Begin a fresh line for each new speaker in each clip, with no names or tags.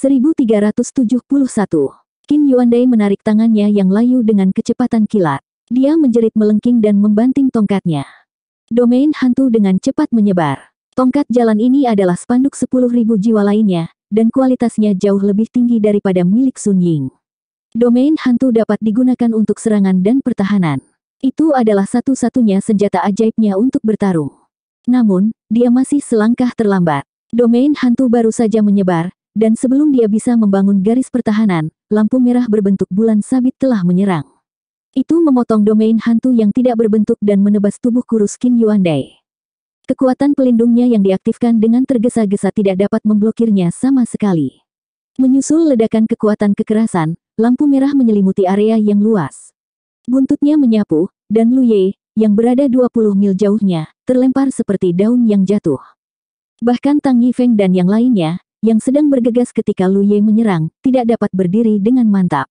1371. Qin Yuandai menarik tangannya yang layu dengan kecepatan kilat. Dia menjerit melengking dan membanting tongkatnya. Domain hantu dengan cepat menyebar. Tongkat jalan ini adalah spanduk 10.000 jiwa lainnya, dan kualitasnya jauh lebih tinggi daripada milik Sun Ying. Domain hantu dapat digunakan untuk serangan dan pertahanan. Itu adalah satu-satunya senjata ajaibnya untuk bertarung. Namun, dia masih selangkah terlambat. Domain hantu baru saja menyebar, dan sebelum dia bisa membangun garis pertahanan, lampu merah berbentuk bulan sabit telah menyerang. Itu memotong domain hantu yang tidak berbentuk dan menebas tubuh kurus Qin Dai. Kekuatan pelindungnya yang diaktifkan dengan tergesa-gesa tidak dapat memblokirnya sama sekali. Menyusul ledakan kekuatan kekerasan, lampu merah menyelimuti area yang luas. Buntutnya menyapu, dan Lu Ye, yang berada 20 mil jauhnya, terlempar seperti daun yang jatuh. Bahkan Tang Yifeng dan yang lainnya, yang sedang bergegas ketika Lu Ye menyerang, tidak dapat berdiri dengan mantap.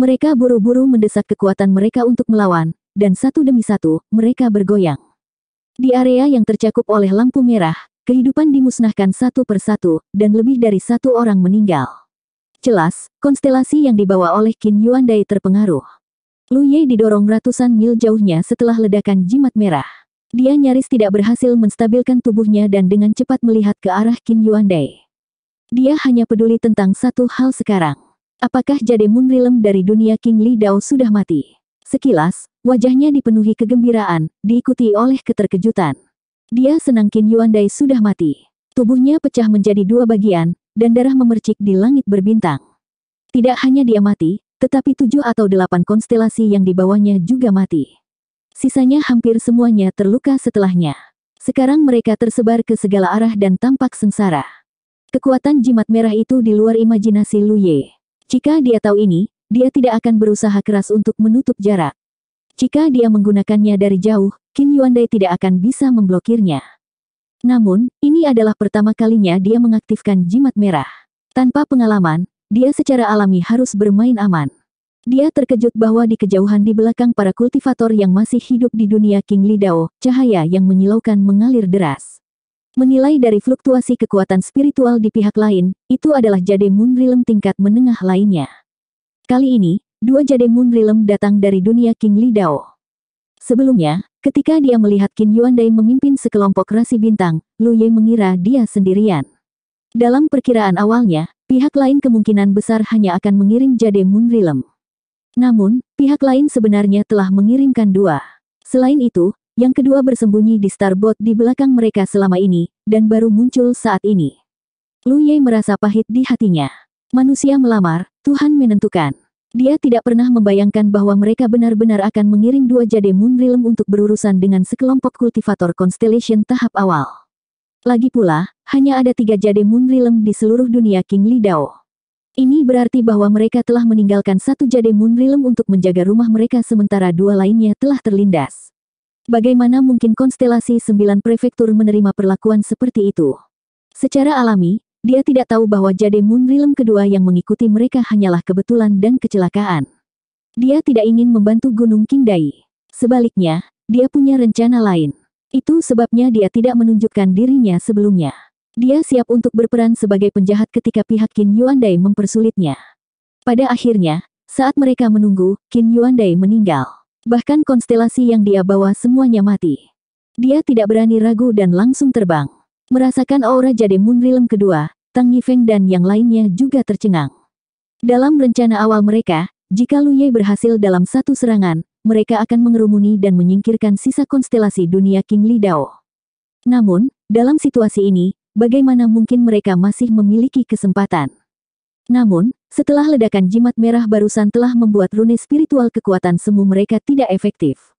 Mereka buru-buru mendesak kekuatan mereka untuk melawan, dan satu demi satu, mereka bergoyang. Di area yang tercakup oleh lampu merah, kehidupan dimusnahkan satu persatu, dan lebih dari satu orang meninggal. Jelas, konstelasi yang dibawa oleh Qin Dai terpengaruh. Lu Ye didorong ratusan mil jauhnya setelah ledakan jimat merah. Dia nyaris tidak berhasil menstabilkan tubuhnya dan dengan cepat melihat ke arah Qin Dai. Dia hanya peduli tentang satu hal sekarang. Apakah Jade Munrilem dari dunia King Li Dao sudah mati? Sekilas, wajahnya dipenuhi kegembiraan, diikuti oleh keterkejutan. Dia senang Qin Dai sudah mati. Tubuhnya pecah menjadi dua bagian, dan darah memercik di langit berbintang. Tidak hanya dia mati, tetapi tujuh atau delapan konstelasi yang dibawanya juga mati. Sisanya hampir semuanya terluka setelahnya. Sekarang mereka tersebar ke segala arah dan tampak sengsara. Kekuatan jimat merah itu di luar imajinasi Lu Ye. Jika dia tahu ini, dia tidak akan berusaha keras untuk menutup jarak. Jika dia menggunakannya dari jauh, Qin Dai tidak akan bisa memblokirnya. Namun, ini adalah pertama kalinya dia mengaktifkan jimat merah. Tanpa pengalaman, dia secara alami harus bermain aman. Dia terkejut bahwa di kejauhan di belakang para kultivator yang masih hidup di dunia King Lidao, cahaya yang menyilaukan mengalir deras. Menilai dari fluktuasi kekuatan spiritual di pihak lain, itu adalah Jade Moon tingkat menengah lainnya. Kali ini, dua Jade Moon datang dari dunia King Li Dao. Sebelumnya, ketika dia melihat Qin Yuandai memimpin sekelompok rasi bintang, Lu Ye mengira dia sendirian. Dalam perkiraan awalnya, pihak lain kemungkinan besar hanya akan mengirim Jade Moon Namun, pihak lain sebenarnya telah mengirimkan dua. Selain itu, yang kedua bersembunyi di starboard di belakang mereka selama ini, dan baru muncul saat ini. Lu Ye merasa pahit di hatinya. Manusia melamar, Tuhan menentukan. Dia tidak pernah membayangkan bahwa mereka benar-benar akan mengirim dua jade Moon Realm untuk berurusan dengan sekelompok kultivator Constellation tahap awal. Lagi pula, hanya ada tiga jade Moon Realm di seluruh dunia King Lidao. Ini berarti bahwa mereka telah meninggalkan satu jade Moon Realm untuk menjaga rumah mereka sementara dua lainnya telah terlindas. Bagaimana mungkin konstelasi sembilan prefektur menerima perlakuan seperti itu? Secara alami, dia tidak tahu bahwa Jade Moon Realm kedua yang mengikuti mereka hanyalah kebetulan dan kecelakaan. Dia tidak ingin membantu Gunung King Dai. Sebaliknya, dia punya rencana lain. Itu sebabnya dia tidak menunjukkan dirinya sebelumnya. Dia siap untuk berperan sebagai penjahat ketika pihak Qin Yuan Dai mempersulitnya. Pada akhirnya, saat mereka menunggu, Qin Yuan Dai meninggal. Bahkan konstelasi yang dia bawa semuanya mati. Dia tidak berani ragu dan langsung terbang. Merasakan aura jade Munrilm kedua, Tang Yifeng dan yang lainnya juga tercengang. Dalam rencana awal mereka, jika Lu Ye berhasil dalam satu serangan, mereka akan mengerumuni dan menyingkirkan sisa konstelasi dunia King Li Dao. Namun, dalam situasi ini, bagaimana mungkin mereka masih memiliki kesempatan? Namun, setelah ledakan jimat merah barusan telah membuat rune spiritual kekuatan semu mereka tidak efektif.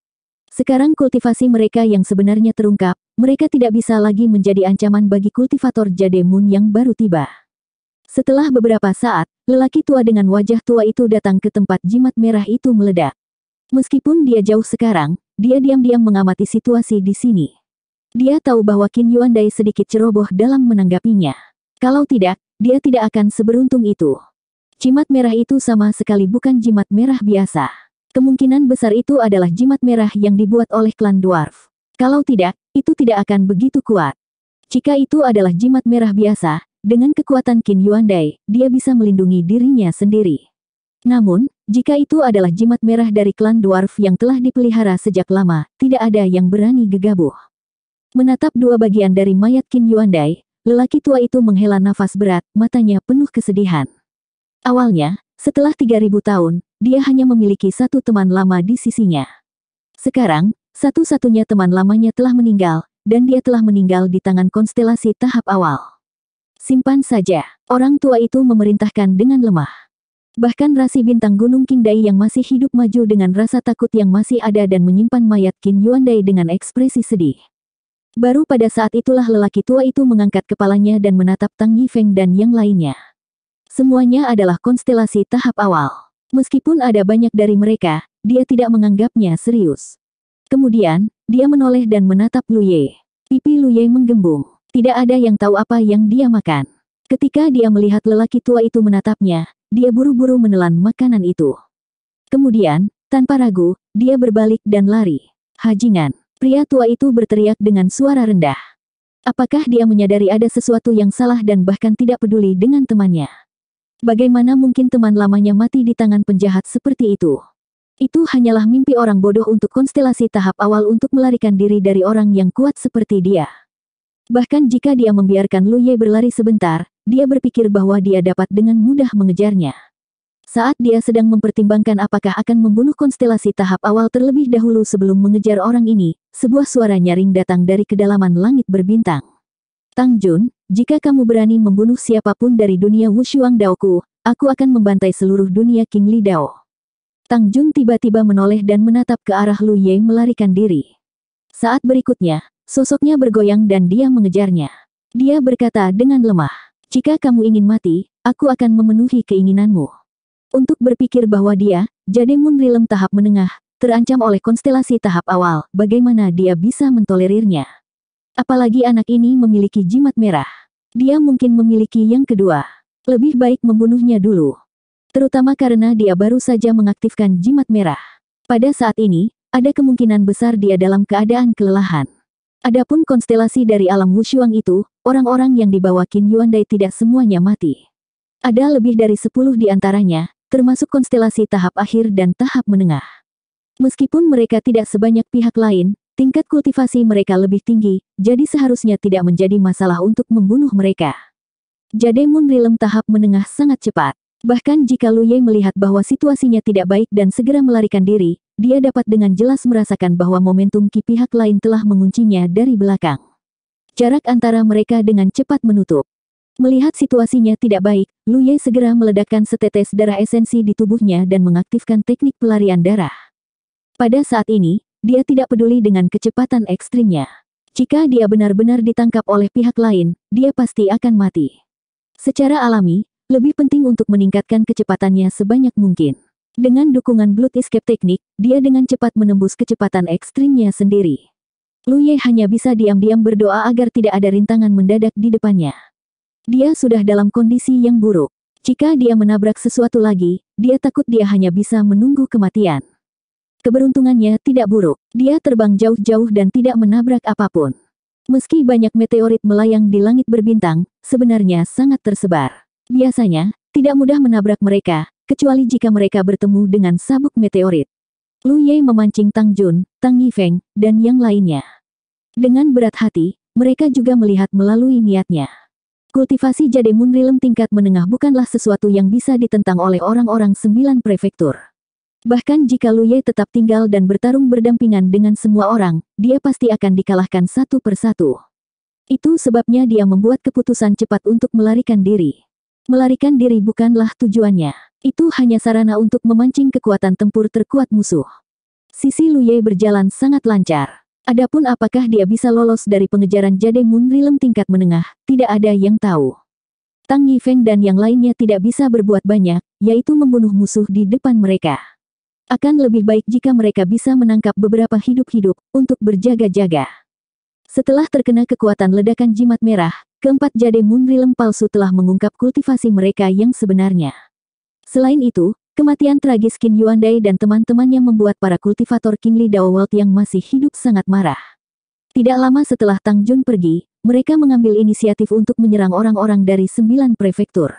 Sekarang kultivasi mereka yang sebenarnya terungkap, mereka tidak bisa lagi menjadi ancaman bagi kultivator Jade Moon yang baru tiba. Setelah beberapa saat, lelaki tua dengan wajah tua itu datang ke tempat jimat merah itu meledak. Meskipun dia jauh sekarang, dia diam-diam mengamati situasi di sini. Dia tahu bahwa Qin Dai sedikit ceroboh dalam menanggapinya. Kalau tidak, dia tidak akan seberuntung itu. Jimat merah itu sama sekali bukan jimat merah biasa. Kemungkinan besar itu adalah jimat merah yang dibuat oleh klan dwarf. Kalau tidak, itu tidak akan begitu kuat. Jika itu adalah jimat merah biasa, dengan kekuatan Qin Dai, dia bisa melindungi dirinya sendiri. Namun, jika itu adalah jimat merah dari klan dwarf yang telah dipelihara sejak lama, tidak ada yang berani gegabah. Menatap dua bagian dari mayat Qin Dai, Lelaki tua itu menghela nafas berat, matanya penuh kesedihan. Awalnya, setelah 3000 tahun, dia hanya memiliki satu teman lama di sisinya. Sekarang, satu-satunya teman lamanya telah meninggal, dan dia telah meninggal di tangan konstelasi tahap awal. Simpan saja, orang tua itu memerintahkan dengan lemah. Bahkan rasi bintang Gunung Kingdai yang masih hidup maju dengan rasa takut yang masih ada dan menyimpan mayat Qin Yuandai dengan ekspresi sedih. Baru pada saat itulah lelaki tua itu mengangkat kepalanya dan menatap Tang Yifeng dan yang lainnya. Semuanya adalah konstelasi tahap awal. Meskipun ada banyak dari mereka, dia tidak menganggapnya serius. Kemudian, dia menoleh dan menatap Lu Ye. Pipi Lu Ye menggembung. Tidak ada yang tahu apa yang dia makan. Ketika dia melihat lelaki tua itu menatapnya, dia buru-buru menelan makanan itu. Kemudian, tanpa ragu, dia berbalik dan lari. Hajingan. Pria tua itu berteriak dengan suara rendah. Apakah dia menyadari ada sesuatu yang salah dan bahkan tidak peduli dengan temannya? Bagaimana mungkin teman lamanya mati di tangan penjahat seperti itu? Itu hanyalah mimpi orang bodoh untuk konstelasi tahap awal untuk melarikan diri dari orang yang kuat seperti dia. Bahkan jika dia membiarkan Lu Ye berlari sebentar, dia berpikir bahwa dia dapat dengan mudah mengejarnya. Saat dia sedang mempertimbangkan apakah akan membunuh konstelasi tahap awal terlebih dahulu sebelum mengejar orang ini, sebuah suara nyaring datang dari kedalaman langit berbintang. Tang Jun, jika kamu berani membunuh siapapun dari dunia Wushuang Daoku, aku akan membantai seluruh dunia King Li Dao. Tang Jun tiba-tiba menoleh dan menatap ke arah Lu Ye melarikan diri. Saat berikutnya, sosoknya bergoyang dan dia mengejarnya. Dia berkata dengan lemah, jika kamu ingin mati, aku akan memenuhi keinginanmu untuk berpikir bahwa dia, jadi Munrilem tahap menengah, terancam oleh konstelasi tahap awal, bagaimana dia bisa mentolerirnya. Apalagi anak ini memiliki jimat merah. Dia mungkin memiliki yang kedua. Lebih baik membunuhnya dulu. Terutama karena dia baru saja mengaktifkan jimat merah. Pada saat ini, ada kemungkinan besar dia dalam keadaan kelelahan. Adapun konstelasi dari alam wushuang itu, orang-orang yang dibawa Qin Yuandai tidak semuanya mati. Ada lebih dari sepuluh di antaranya, termasuk konstelasi tahap akhir dan tahap menengah. Meskipun mereka tidak sebanyak pihak lain, tingkat kultivasi mereka lebih tinggi, jadi seharusnya tidak menjadi masalah untuk membunuh mereka. Jademun Rilem tahap menengah sangat cepat. Bahkan jika Lu Ye melihat bahwa situasinya tidak baik dan segera melarikan diri, dia dapat dengan jelas merasakan bahwa momentum ki pihak lain telah menguncinya dari belakang. Jarak antara mereka dengan cepat menutup. Melihat situasinya tidak baik, Lu Ye segera meledakkan setetes darah esensi di tubuhnya dan mengaktifkan teknik pelarian darah. Pada saat ini, dia tidak peduli dengan kecepatan ekstrimnya. Jika dia benar-benar ditangkap oleh pihak lain, dia pasti akan mati. Secara alami, lebih penting untuk meningkatkan kecepatannya sebanyak mungkin. Dengan dukungan Blood Escape Teknik, dia dengan cepat menembus kecepatan ekstrimnya sendiri. Lu Ye hanya bisa diam-diam berdoa agar tidak ada rintangan mendadak di depannya. Dia sudah dalam kondisi yang buruk. Jika dia menabrak sesuatu lagi, dia takut dia hanya bisa menunggu kematian. Keberuntungannya tidak buruk. Dia terbang jauh-jauh dan tidak menabrak apapun. Meski banyak meteorit melayang di langit berbintang, sebenarnya sangat tersebar. Biasanya, tidak mudah menabrak mereka, kecuali jika mereka bertemu dengan sabuk meteorit. Lu Ye memancing Tang Jun, Tang Yifeng, dan yang lainnya. Dengan berat hati, mereka juga melihat melalui niatnya. Kultivasi Jade munrilem tingkat menengah bukanlah sesuatu yang bisa ditentang oleh orang-orang sembilan prefektur. Bahkan jika Lu Ye tetap tinggal dan bertarung berdampingan dengan semua orang, dia pasti akan dikalahkan satu persatu. Itu sebabnya dia membuat keputusan cepat untuk melarikan diri. Melarikan diri bukanlah tujuannya. Itu hanya sarana untuk memancing kekuatan tempur terkuat musuh. Sisi Lu Ye berjalan sangat lancar. Adapun apakah dia bisa lolos dari pengejaran Jade Moon Realm tingkat menengah, tidak ada yang tahu. Tang Yifeng dan yang lainnya tidak bisa berbuat banyak, yaitu membunuh musuh di depan mereka. Akan lebih baik jika mereka bisa menangkap beberapa hidup-hidup, untuk berjaga-jaga. Setelah terkena kekuatan ledakan jimat merah, keempat Jade Moon Realm palsu telah mengungkap kultivasi mereka yang sebenarnya. Selain itu, Kematian tragis Qin Yuandai dan teman-teman yang membuat para kultivator Kingli Dao World yang masih hidup sangat marah. Tidak lama setelah Tang Jun pergi, mereka mengambil inisiatif untuk menyerang orang-orang dari sembilan prefektur.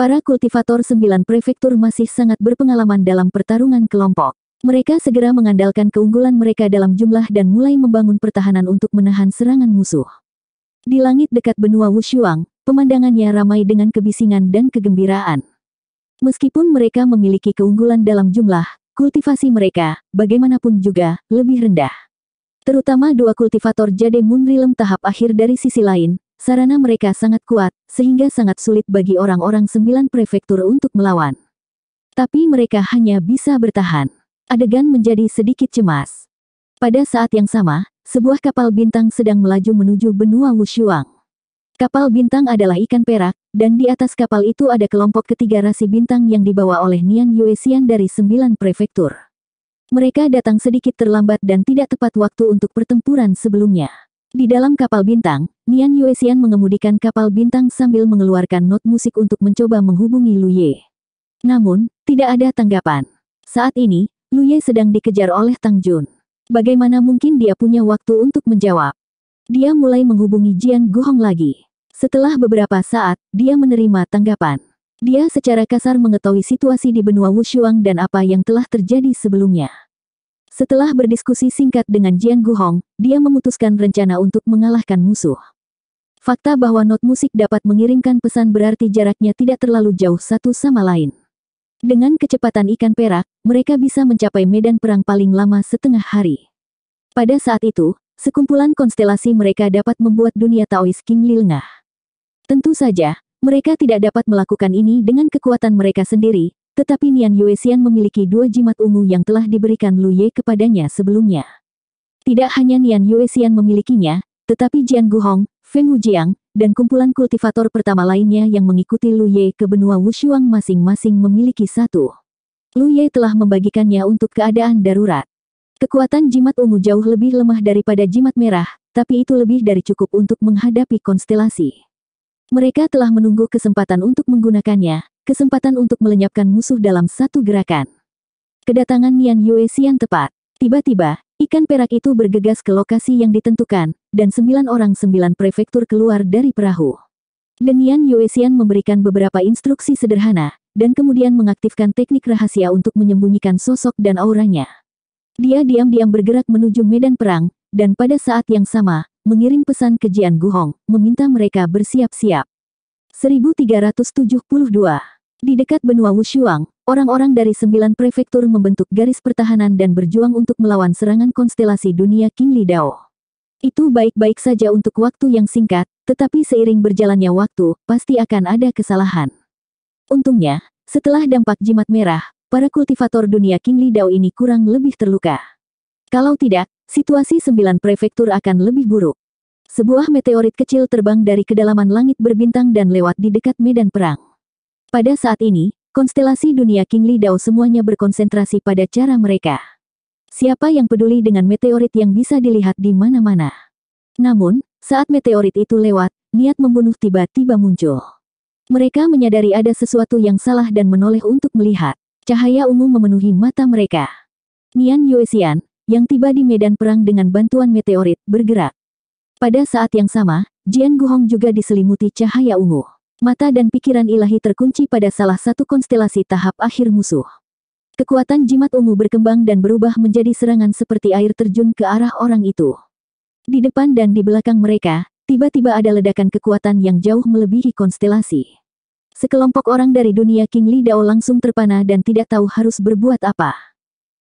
Para kultivator sembilan prefektur masih sangat berpengalaman dalam pertarungan kelompok. Mereka segera mengandalkan keunggulan mereka dalam jumlah dan mulai membangun pertahanan untuk menahan serangan musuh. Di langit dekat benua Wushuang, pemandangannya ramai dengan kebisingan dan kegembiraan. Meskipun mereka memiliki keunggulan dalam jumlah, kultivasi mereka, bagaimanapun juga, lebih rendah. Terutama dua kultivator Jade Munrilem tahap akhir dari sisi lain, sarana mereka sangat kuat, sehingga sangat sulit bagi orang-orang sembilan prefektur untuk melawan. Tapi mereka hanya bisa bertahan. Adegan menjadi sedikit cemas. Pada saat yang sama, sebuah kapal bintang sedang melaju menuju benua Wushuang. Kapal bintang adalah ikan perak, dan di atas kapal itu ada kelompok ketiga rasi bintang yang dibawa oleh Nian Xiang dari sembilan prefektur. Mereka datang sedikit terlambat dan tidak tepat waktu untuk pertempuran sebelumnya. Di dalam kapal bintang, Nian Yue Xian mengemudikan kapal bintang sambil mengeluarkan not musik untuk mencoba menghubungi Lu Ye. Namun, tidak ada tanggapan. Saat ini, Lu Ye sedang dikejar oleh Tang Jun. Bagaimana mungkin dia punya waktu untuk menjawab? Dia mulai menghubungi Jian Guhong lagi. Setelah beberapa saat, dia menerima tanggapan. Dia secara kasar mengetahui situasi di benua Wushuang dan apa yang telah terjadi sebelumnya. Setelah berdiskusi singkat dengan Jian Guhong, dia memutuskan rencana untuk mengalahkan musuh. Fakta bahwa not musik dapat mengirimkan pesan berarti jaraknya tidak terlalu jauh satu sama lain. Dengan kecepatan ikan perak, mereka bisa mencapai medan perang paling lama setengah hari. Pada saat itu, sekumpulan konstelasi mereka dapat membuat dunia Taoist King lilngah. Tentu saja, mereka tidak dapat melakukan ini dengan kekuatan mereka sendiri, tetapi Nian Yuexian memiliki dua jimat ungu yang telah diberikan Lu Ye kepadanya sebelumnya. Tidak hanya Nian Yuexian memilikinya, tetapi Jian Guhong, Feng Wujiang, dan kumpulan kultivator pertama lainnya yang mengikuti Lu Ye ke benua Wushuang masing-masing memiliki satu. Lu Ye telah membagikannya untuk keadaan darurat. Kekuatan jimat ungu jauh lebih lemah daripada jimat merah, tapi itu lebih dari cukup untuk menghadapi konstelasi. Mereka telah menunggu kesempatan untuk menggunakannya, kesempatan untuk melenyapkan musuh dalam satu gerakan. Kedatangan Nian Yue Xian tepat. Tiba-tiba, ikan perak itu bergegas ke lokasi yang ditentukan, dan sembilan orang sembilan prefektur keluar dari perahu. Nian Yue Xian memberikan beberapa instruksi sederhana, dan kemudian mengaktifkan teknik rahasia untuk menyembunyikan sosok dan auranya. Dia diam-diam bergerak menuju medan perang, dan pada saat yang sama, mengirim pesan ke Jian Guhong, meminta mereka bersiap-siap. 1372 Di dekat benua Wushuang, orang-orang dari sembilan prefektur membentuk garis pertahanan dan berjuang untuk melawan serangan konstelasi dunia King Dao. Itu baik-baik saja untuk waktu yang singkat, tetapi seiring berjalannya waktu, pasti akan ada kesalahan. Untungnya, setelah dampak jimat merah, para kultivator dunia King Dao ini kurang lebih terluka. Kalau tidak, situasi sembilan prefektur akan lebih buruk. Sebuah meteorit kecil terbang dari kedalaman langit berbintang dan lewat di dekat medan perang. Pada saat ini, konstelasi dunia King Li Dao semuanya berkonsentrasi pada cara mereka. Siapa yang peduli dengan meteorit yang bisa dilihat di mana-mana? Namun, saat meteorit itu lewat, niat membunuh tiba-tiba muncul. Mereka menyadari ada sesuatu yang salah dan menoleh untuk melihat. Cahaya ungu memenuhi mata mereka. Nian Yuexian, yang tiba di medan perang dengan bantuan meteorit, bergerak. Pada saat yang sama, Jian Guhong juga diselimuti cahaya ungu. Mata dan pikiran ilahi terkunci pada salah satu konstelasi tahap akhir musuh. Kekuatan jimat ungu berkembang dan berubah menjadi serangan seperti air terjun ke arah orang itu. Di depan dan di belakang mereka, tiba-tiba ada ledakan kekuatan yang jauh melebihi konstelasi. Sekelompok orang dari dunia King Li Dao langsung terpana dan tidak tahu harus berbuat apa.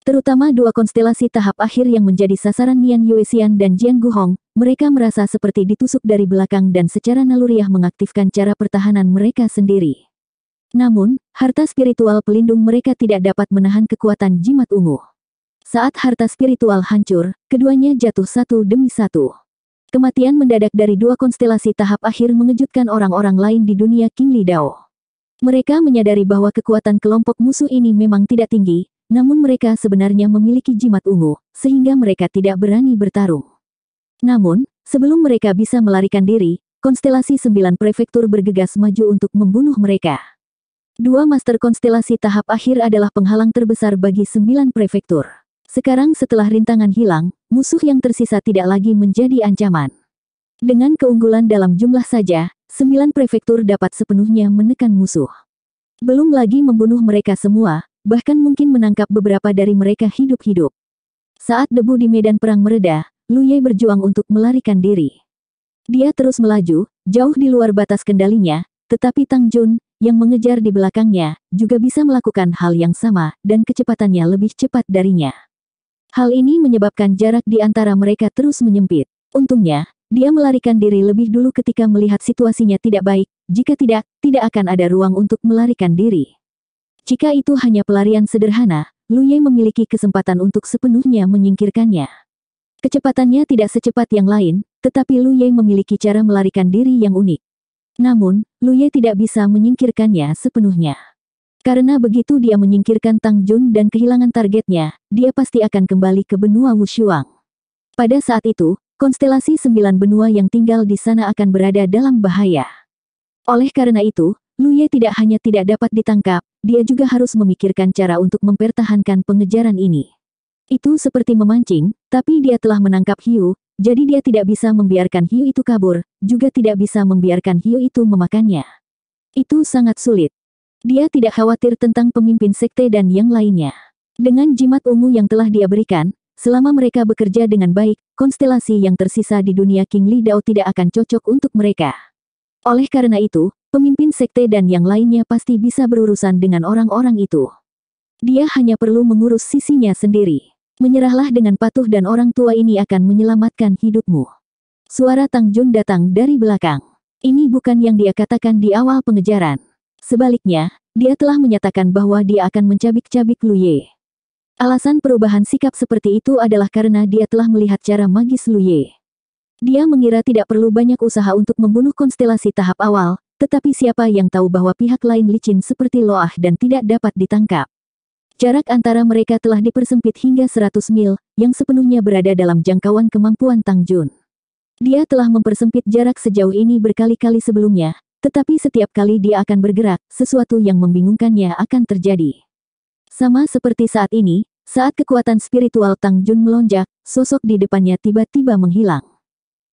Terutama dua konstelasi tahap akhir yang menjadi sasaran Nian Yuexian dan Jiang Guhong, mereka merasa seperti ditusuk dari belakang dan secara naluriah mengaktifkan cara pertahanan mereka sendiri. Namun, harta spiritual pelindung mereka tidak dapat menahan kekuatan jimat ungu. Saat harta spiritual hancur, keduanya jatuh satu demi satu. Kematian mendadak dari dua konstelasi tahap akhir mengejutkan orang-orang lain di dunia King Lidao. Mereka menyadari bahwa kekuatan kelompok musuh ini memang tidak tinggi, namun mereka sebenarnya memiliki jimat ungu, sehingga mereka tidak berani bertarung. Namun, sebelum mereka bisa melarikan diri, konstelasi sembilan prefektur bergegas maju untuk membunuh mereka. Dua master konstelasi tahap akhir adalah penghalang terbesar bagi sembilan prefektur. Sekarang setelah rintangan hilang, musuh yang tersisa tidak lagi menjadi ancaman. Dengan keunggulan dalam jumlah saja, sembilan prefektur dapat sepenuhnya menekan musuh. Belum lagi membunuh mereka semua, bahkan mungkin menangkap beberapa dari mereka hidup-hidup. Saat debu di medan perang mereda, Lu Ye berjuang untuk melarikan diri. Dia terus melaju, jauh di luar batas kendalinya, tetapi Tang Jun, yang mengejar di belakangnya, juga bisa melakukan hal yang sama, dan kecepatannya lebih cepat darinya. Hal ini menyebabkan jarak di antara mereka terus menyempit. Untungnya, dia melarikan diri lebih dulu ketika melihat situasinya tidak baik, jika tidak, tidak akan ada ruang untuk melarikan diri. Jika itu hanya pelarian sederhana, Lu Ye memiliki kesempatan untuk sepenuhnya menyingkirkannya. Kecepatannya tidak secepat yang lain, tetapi Lu Ye memiliki cara melarikan diri yang unik. Namun, Lu Ye tidak bisa menyingkirkannya sepenuhnya. Karena begitu dia menyingkirkan Tang Jun dan kehilangan targetnya, dia pasti akan kembali ke benua Wushuang. Pada saat itu, konstelasi sembilan benua yang tinggal di sana akan berada dalam bahaya. Oleh karena itu, Lu Ye tidak hanya tidak dapat ditangkap, dia juga harus memikirkan cara untuk mempertahankan pengejaran ini. Itu seperti memancing, tapi dia telah menangkap hiu, jadi dia tidak bisa membiarkan hiu itu kabur, juga tidak bisa membiarkan hiu itu memakannya. Itu sangat sulit. Dia tidak khawatir tentang pemimpin sekte dan yang lainnya. Dengan jimat ungu yang telah dia berikan, selama mereka bekerja dengan baik, konstelasi yang tersisa di dunia King Li Dao tidak akan cocok untuk mereka. Oleh karena itu, pemimpin sekte dan yang lainnya pasti bisa berurusan dengan orang-orang itu. Dia hanya perlu mengurus sisinya sendiri. Menyerahlah dengan patuh dan orang tua ini akan menyelamatkan hidupmu. Suara Tang Jun datang dari belakang. Ini bukan yang dia katakan di awal pengejaran. Sebaliknya, dia telah menyatakan bahwa dia akan mencabik-cabik Luye. Alasan perubahan sikap seperti itu adalah karena dia telah melihat cara magis Luye. Dia mengira tidak perlu banyak usaha untuk membunuh konstelasi tahap awal, tetapi siapa yang tahu bahwa pihak lain licin seperti Loah dan tidak dapat ditangkap. Jarak antara mereka telah dipersempit hingga 100 mil, yang sepenuhnya berada dalam jangkauan kemampuan Tang Jun. Dia telah mempersempit jarak sejauh ini berkali-kali sebelumnya, tetapi setiap kali dia akan bergerak, sesuatu yang membingungkannya akan terjadi. Sama seperti saat ini, saat kekuatan spiritual Tang Jun melonjak, sosok di depannya tiba-tiba menghilang.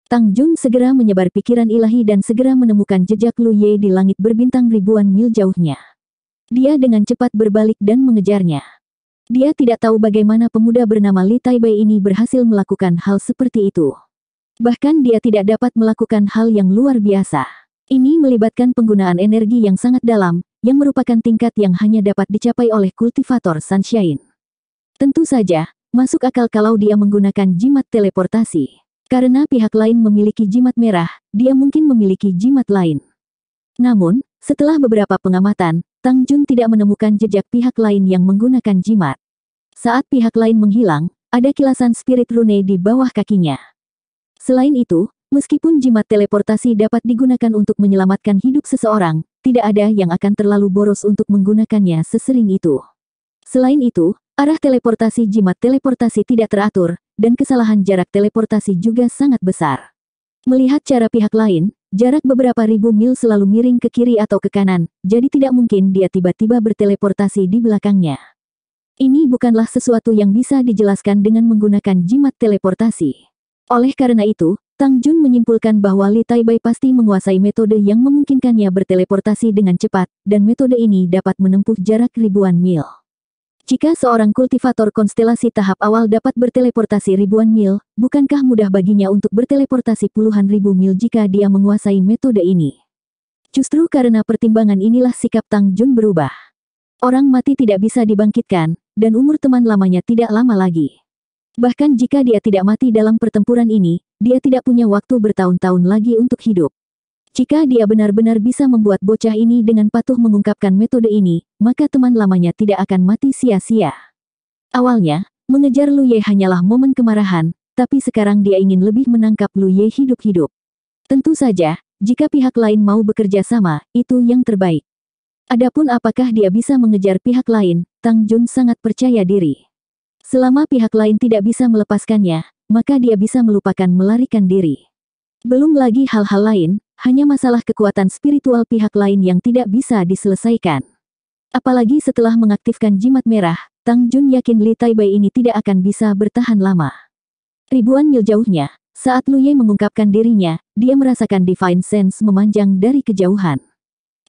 Tang Jun segera menyebar pikiran ilahi dan segera menemukan jejak Lu Ye di langit berbintang ribuan mil jauhnya. Dia dengan cepat berbalik dan mengejarnya. Dia tidak tahu bagaimana pemuda bernama Li Taibei ini berhasil melakukan hal seperti itu. Bahkan dia tidak dapat melakukan hal yang luar biasa. Ini melibatkan penggunaan energi yang sangat dalam, yang merupakan tingkat yang hanya dapat dicapai oleh kultivator Sunshine. Tentu saja, masuk akal kalau dia menggunakan jimat teleportasi. Karena pihak lain memiliki jimat merah, dia mungkin memiliki jimat lain. Namun, setelah beberapa pengamatan, Tang Jun tidak menemukan jejak pihak lain yang menggunakan jimat. Saat pihak lain menghilang, ada kilasan spirit rune di bawah kakinya. Selain itu, meskipun jimat teleportasi dapat digunakan untuk menyelamatkan hidup seseorang, tidak ada yang akan terlalu boros untuk menggunakannya sesering itu. Selain itu, arah teleportasi jimat teleportasi tidak teratur, dan kesalahan jarak teleportasi juga sangat besar. Melihat cara pihak lain, jarak beberapa ribu mil selalu miring ke kiri atau ke kanan, jadi tidak mungkin dia tiba-tiba berteleportasi di belakangnya. Ini bukanlah sesuatu yang bisa dijelaskan dengan menggunakan jimat teleportasi. Oleh karena itu, Tang Jun menyimpulkan bahwa Li Taibai pasti menguasai metode yang memungkinkannya berteleportasi dengan cepat, dan metode ini dapat menempuh jarak ribuan mil. Jika seorang kultivator konstelasi tahap awal dapat berteleportasi ribuan mil, bukankah mudah baginya untuk berteleportasi puluhan ribu mil jika dia menguasai metode ini? Justru karena pertimbangan inilah sikap Tang Jun berubah. Orang mati tidak bisa dibangkitkan, dan umur teman lamanya tidak lama lagi. Bahkan jika dia tidak mati dalam pertempuran ini, dia tidak punya waktu bertahun-tahun lagi untuk hidup. Jika dia benar-benar bisa membuat bocah ini dengan patuh mengungkapkan metode ini, maka teman lamanya tidak akan mati sia-sia. Awalnya, mengejar Lu Ye hanyalah momen kemarahan, tapi sekarang dia ingin lebih menangkap Lu Ye hidup-hidup. Tentu saja, jika pihak lain mau bekerja sama, itu yang terbaik. Adapun apakah dia bisa mengejar pihak lain, Tang Jun sangat percaya diri. Selama pihak lain tidak bisa melepaskannya, maka dia bisa melupakan melarikan diri. Belum lagi hal-hal lain, hanya masalah kekuatan spiritual pihak lain yang tidak bisa diselesaikan. Apalagi setelah mengaktifkan jimat merah, Tang Jun yakin Li Taibai ini tidak akan bisa bertahan lama. Ribuan mil jauhnya, saat Lu Ye mengungkapkan dirinya, dia merasakan divine sense memanjang dari kejauhan.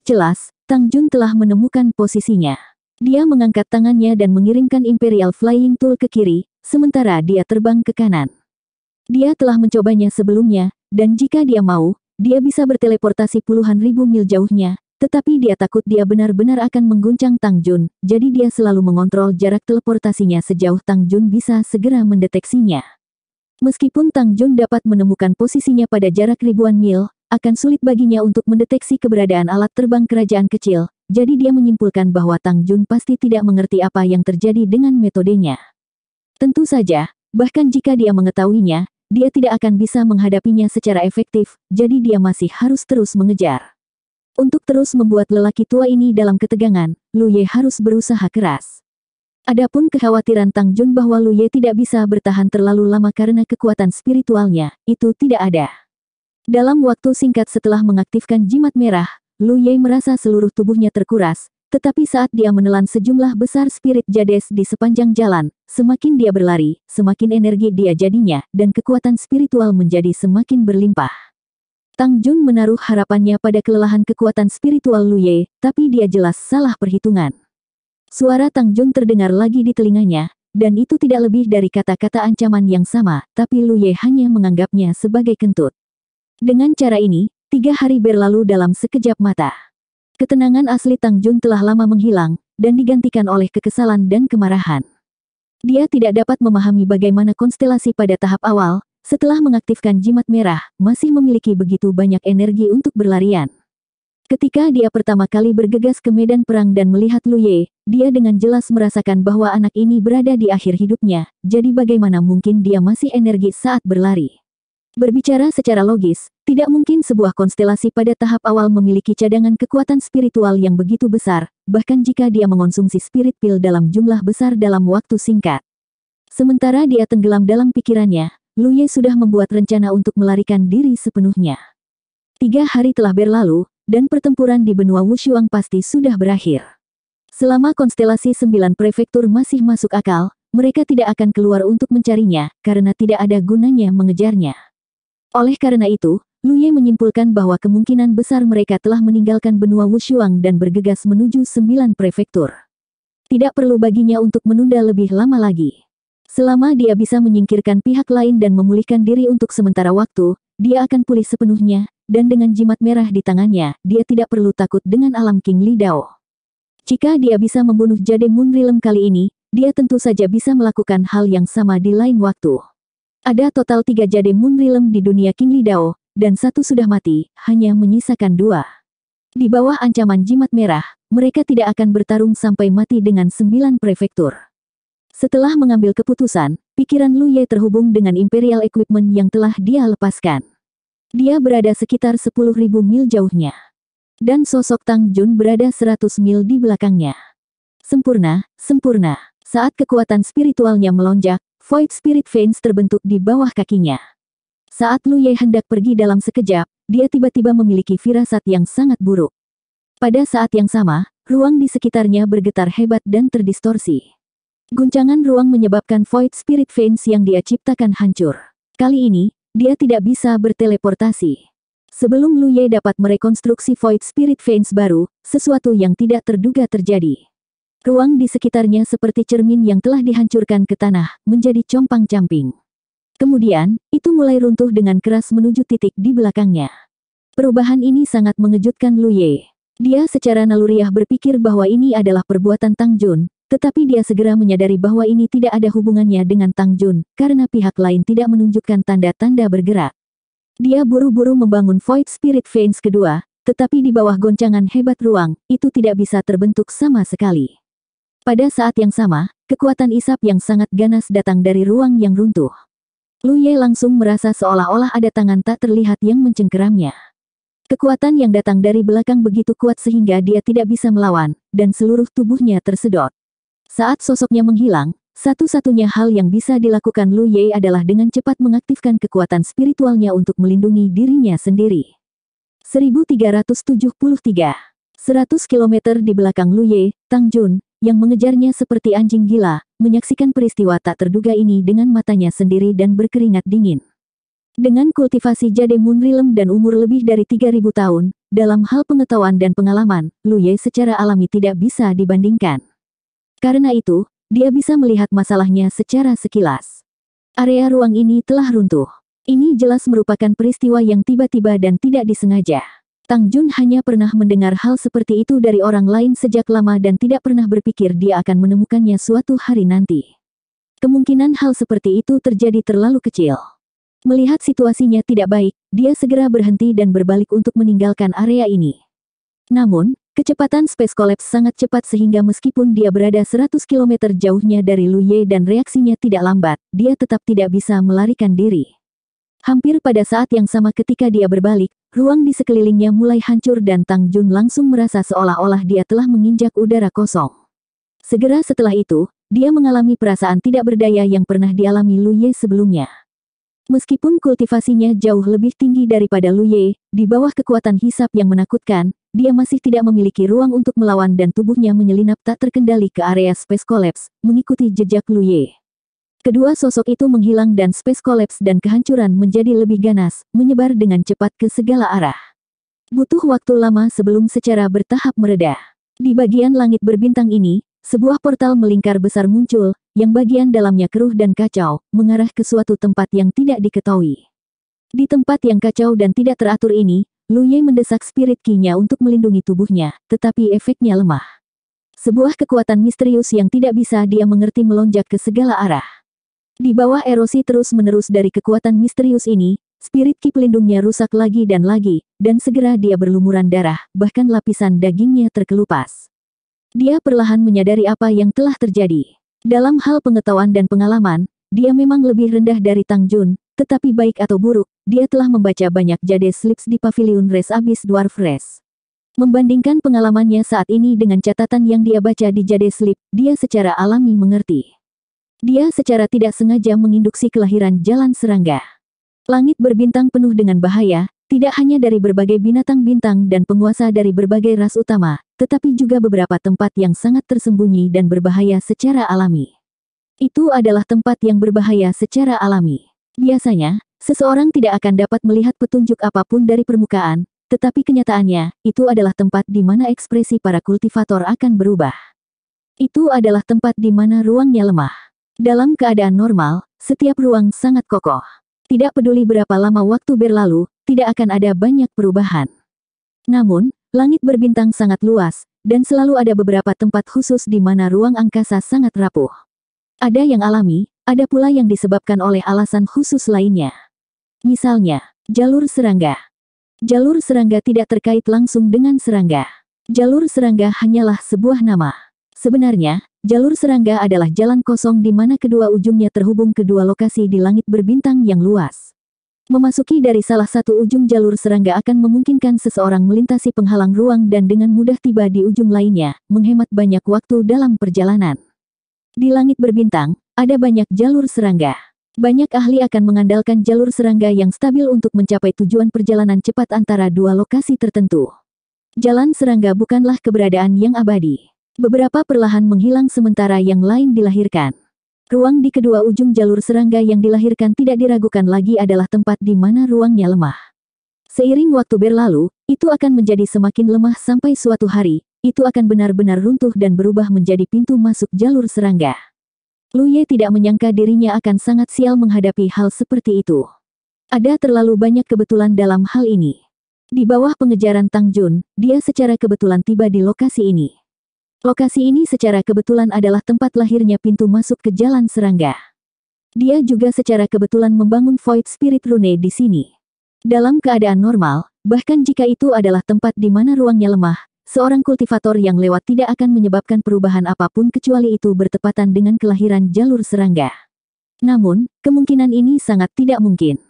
Jelas, Tang Jun telah menemukan posisinya. Dia mengangkat tangannya dan mengirimkan Imperial Flying Tool ke kiri, sementara dia terbang ke kanan. Dia telah mencobanya sebelumnya, dan jika dia mau, dia bisa berteleportasi puluhan ribu mil jauhnya, tetapi dia takut dia benar-benar akan mengguncang Tang Jun, jadi dia selalu mengontrol jarak teleportasinya sejauh Tang Jun bisa segera mendeteksinya. Meskipun Tang Jun dapat menemukan posisinya pada jarak ribuan mil, akan sulit baginya untuk mendeteksi keberadaan alat terbang kerajaan kecil, jadi dia menyimpulkan bahwa Tang Jun pasti tidak mengerti apa yang terjadi dengan metodenya. Tentu saja, bahkan jika dia mengetahuinya, dia tidak akan bisa menghadapinya secara efektif, jadi dia masih harus terus mengejar. Untuk terus membuat lelaki tua ini dalam ketegangan, Lu Ye harus berusaha keras. Adapun kekhawatiran Tang Jun bahwa Lu Ye tidak bisa bertahan terlalu lama karena kekuatan spiritualnya, itu tidak ada. Dalam waktu singkat setelah mengaktifkan jimat merah, Lu Ye merasa seluruh tubuhnya terkuras, tetapi saat dia menelan sejumlah besar spirit Jades di sepanjang jalan, semakin dia berlari, semakin energi dia jadinya, dan kekuatan spiritual menjadi semakin berlimpah. Tang Jun menaruh harapannya pada kelelahan kekuatan spiritual Lu Ye, tapi dia jelas salah perhitungan. Suara Tang Jun terdengar lagi di telinganya, dan itu tidak lebih dari kata-kata ancaman yang sama, tapi Lu Ye hanya menganggapnya sebagai kentut. Dengan cara ini, tiga hari berlalu dalam sekejap mata. Ketenangan asli Tang Jun telah lama menghilang, dan digantikan oleh kekesalan dan kemarahan. Dia tidak dapat memahami bagaimana konstelasi pada tahap awal, setelah mengaktifkan jimat merah, masih memiliki begitu banyak energi untuk berlarian. Ketika dia pertama kali bergegas ke medan perang dan melihat Ye, dia dengan jelas merasakan bahwa anak ini berada di akhir hidupnya, jadi bagaimana mungkin dia masih energi saat berlari. Berbicara secara logis, tidak mungkin sebuah konstelasi pada tahap awal memiliki cadangan kekuatan spiritual yang begitu besar, bahkan jika dia mengonsumsi spirit pil dalam jumlah besar dalam waktu singkat. Sementara dia tenggelam dalam pikirannya, Luye sudah membuat rencana untuk melarikan diri sepenuhnya. Tiga hari telah berlalu, dan pertempuran di benua Wushuang pasti sudah berakhir. Selama konstelasi sembilan prefektur masih masuk akal, mereka tidak akan keluar untuk mencarinya, karena tidak ada gunanya mengejarnya. Oleh karena itu, Lu Ye menyimpulkan bahwa kemungkinan besar mereka telah meninggalkan benua Wushuang dan bergegas menuju sembilan prefektur. Tidak perlu baginya untuk menunda lebih lama lagi. Selama dia bisa menyingkirkan pihak lain dan memulihkan diri untuk sementara waktu, dia akan pulih sepenuhnya, dan dengan jimat merah di tangannya, dia tidak perlu takut dengan alam King Li Dao. Jika dia bisa membunuh Jade Rilem kali ini, dia tentu saja bisa melakukan hal yang sama di lain waktu. Ada total tiga jade Munrilem di dunia King Lidao, dan satu sudah mati, hanya menyisakan dua. Di bawah ancaman jimat merah, mereka tidak akan bertarung sampai mati dengan sembilan prefektur. Setelah mengambil keputusan, pikiran Lu Ye terhubung dengan Imperial Equipment yang telah dia lepaskan. Dia berada sekitar 10.000 mil jauhnya. Dan sosok Tang Jun berada 100 mil di belakangnya. Sempurna, sempurna. Saat kekuatan spiritualnya melonjak, Void Spirit Veins terbentuk di bawah kakinya. Saat Lu Ye hendak pergi dalam sekejap, dia tiba-tiba memiliki firasat yang sangat buruk. Pada saat yang sama, ruang di sekitarnya bergetar hebat dan terdistorsi. Guncangan ruang menyebabkan Void Spirit Veins yang dia ciptakan hancur. Kali ini, dia tidak bisa berteleportasi. Sebelum Lu Ye dapat merekonstruksi Void Spirit Veins baru, sesuatu yang tidak terduga terjadi. Ruang di sekitarnya seperti cermin yang telah dihancurkan ke tanah, menjadi compang-camping. Kemudian, itu mulai runtuh dengan keras menuju titik di belakangnya. Perubahan ini sangat mengejutkan Lu Ye Dia secara naluriah berpikir bahwa ini adalah perbuatan Tang Jun, tetapi dia segera menyadari bahwa ini tidak ada hubungannya dengan Tang Jun, karena pihak lain tidak menunjukkan tanda-tanda bergerak. Dia buru-buru membangun Void Spirit Veins kedua, tetapi di bawah goncangan hebat ruang, itu tidak bisa terbentuk sama sekali. Pada saat yang sama, kekuatan isap yang sangat ganas datang dari ruang yang runtuh. Lu Ye langsung merasa seolah-olah ada tangan tak terlihat yang mencengkeramnya. Kekuatan yang datang dari belakang begitu kuat sehingga dia tidak bisa melawan, dan seluruh tubuhnya tersedot. Saat sosoknya menghilang, satu-satunya hal yang bisa dilakukan Lu Ye adalah dengan cepat mengaktifkan kekuatan spiritualnya untuk melindungi dirinya sendiri. 1373 100 km di belakang Lu Ye, Tang Jun, yang mengejarnya seperti anjing gila, menyaksikan peristiwa tak terduga ini dengan matanya sendiri dan berkeringat dingin. Dengan kultivasi jade munrilem dan umur lebih dari 3000 tahun, dalam hal pengetahuan dan pengalaman, Luye secara alami tidak bisa dibandingkan. Karena itu, dia bisa melihat masalahnya secara sekilas. Area ruang ini telah runtuh. Ini jelas merupakan peristiwa yang tiba-tiba dan tidak disengaja. Tang Jun hanya pernah mendengar hal seperti itu dari orang lain sejak lama dan tidak pernah berpikir dia akan menemukannya suatu hari nanti. Kemungkinan hal seperti itu terjadi terlalu kecil. Melihat situasinya tidak baik, dia segera berhenti dan berbalik untuk meninggalkan area ini. Namun, kecepatan Space Collapse sangat cepat sehingga meskipun dia berada 100 km jauhnya dari Lu Ye dan reaksinya tidak lambat, dia tetap tidak bisa melarikan diri. Hampir pada saat yang sama ketika dia berbalik, ruang di sekelilingnya mulai hancur dan Tang Jun langsung merasa seolah-olah dia telah menginjak udara kosong. Segera setelah itu, dia mengalami perasaan tidak berdaya yang pernah dialami Lu Ye sebelumnya. Meskipun kultivasinya jauh lebih tinggi daripada Lu Ye, di bawah kekuatan hisap yang menakutkan, dia masih tidak memiliki ruang untuk melawan dan tubuhnya menyelinap tak terkendali ke area space collapse, mengikuti jejak Lu Ye. Kedua sosok itu menghilang dan space collapse dan kehancuran menjadi lebih ganas, menyebar dengan cepat ke segala arah. Butuh waktu lama sebelum secara bertahap mereda. Di bagian langit berbintang ini, sebuah portal melingkar besar muncul, yang bagian dalamnya keruh dan kacau, mengarah ke suatu tempat yang tidak diketahui. Di tempat yang kacau dan tidak teratur ini, Lu Ye mendesak spirit kinya untuk melindungi tubuhnya, tetapi efeknya lemah. Sebuah kekuatan misterius yang tidak bisa dia mengerti melonjak ke segala arah. Di bawah erosi terus-menerus dari kekuatan misterius ini, spirit ki pelindungnya rusak lagi dan lagi, dan segera dia berlumuran darah, bahkan lapisan dagingnya terkelupas. Dia perlahan menyadari apa yang telah terjadi. Dalam hal pengetahuan dan pengalaman, dia memang lebih rendah dari Tang Jun, tetapi baik atau buruk, dia telah membaca banyak jade slips di pavilion res abis dwarf res. Membandingkan pengalamannya saat ini dengan catatan yang dia baca di jade slip, dia secara alami mengerti. Dia secara tidak sengaja menginduksi kelahiran jalan serangga. Langit berbintang penuh dengan bahaya, tidak hanya dari berbagai binatang-bintang dan penguasa dari berbagai ras utama, tetapi juga beberapa tempat yang sangat tersembunyi dan berbahaya secara alami. Itu adalah tempat yang berbahaya secara alami. Biasanya, seseorang tidak akan dapat melihat petunjuk apapun dari permukaan, tetapi kenyataannya, itu adalah tempat di mana ekspresi para kultivator akan berubah. Itu adalah tempat di mana ruangnya lemah. Dalam keadaan normal, setiap ruang sangat kokoh. Tidak peduli berapa lama waktu berlalu, tidak akan ada banyak perubahan. Namun, langit berbintang sangat luas, dan selalu ada beberapa tempat khusus di mana ruang angkasa sangat rapuh. Ada yang alami, ada pula yang disebabkan oleh alasan khusus lainnya. Misalnya, jalur serangga. Jalur serangga tidak terkait langsung dengan serangga. Jalur serangga hanyalah sebuah nama. Sebenarnya, Jalur serangga adalah jalan kosong di mana kedua ujungnya terhubung ke dua lokasi di langit berbintang yang luas. Memasuki dari salah satu ujung jalur serangga akan memungkinkan seseorang melintasi penghalang ruang dan dengan mudah tiba di ujung lainnya, menghemat banyak waktu dalam perjalanan. Di langit berbintang, ada banyak jalur serangga. Banyak ahli akan mengandalkan jalur serangga yang stabil untuk mencapai tujuan perjalanan cepat antara dua lokasi tertentu. Jalan serangga bukanlah keberadaan yang abadi. Beberapa perlahan menghilang sementara yang lain dilahirkan. Ruang di kedua ujung jalur serangga yang dilahirkan tidak diragukan lagi adalah tempat di mana ruangnya lemah. Seiring waktu berlalu, itu akan menjadi semakin lemah sampai suatu hari, itu akan benar-benar runtuh dan berubah menjadi pintu masuk jalur serangga. Lu Ye tidak menyangka dirinya akan sangat sial menghadapi hal seperti itu. Ada terlalu banyak kebetulan dalam hal ini. Di bawah pengejaran Tang Jun, dia secara kebetulan tiba di lokasi ini. Lokasi ini secara kebetulan adalah tempat lahirnya pintu masuk ke Jalan Serangga. Dia juga secara kebetulan membangun Void Spirit Rune di sini. Dalam keadaan normal, bahkan jika itu adalah tempat di mana ruangnya lemah, seorang kultivator yang lewat tidak akan menyebabkan perubahan apapun kecuali itu bertepatan dengan kelahiran jalur serangga. Namun, kemungkinan ini sangat tidak mungkin.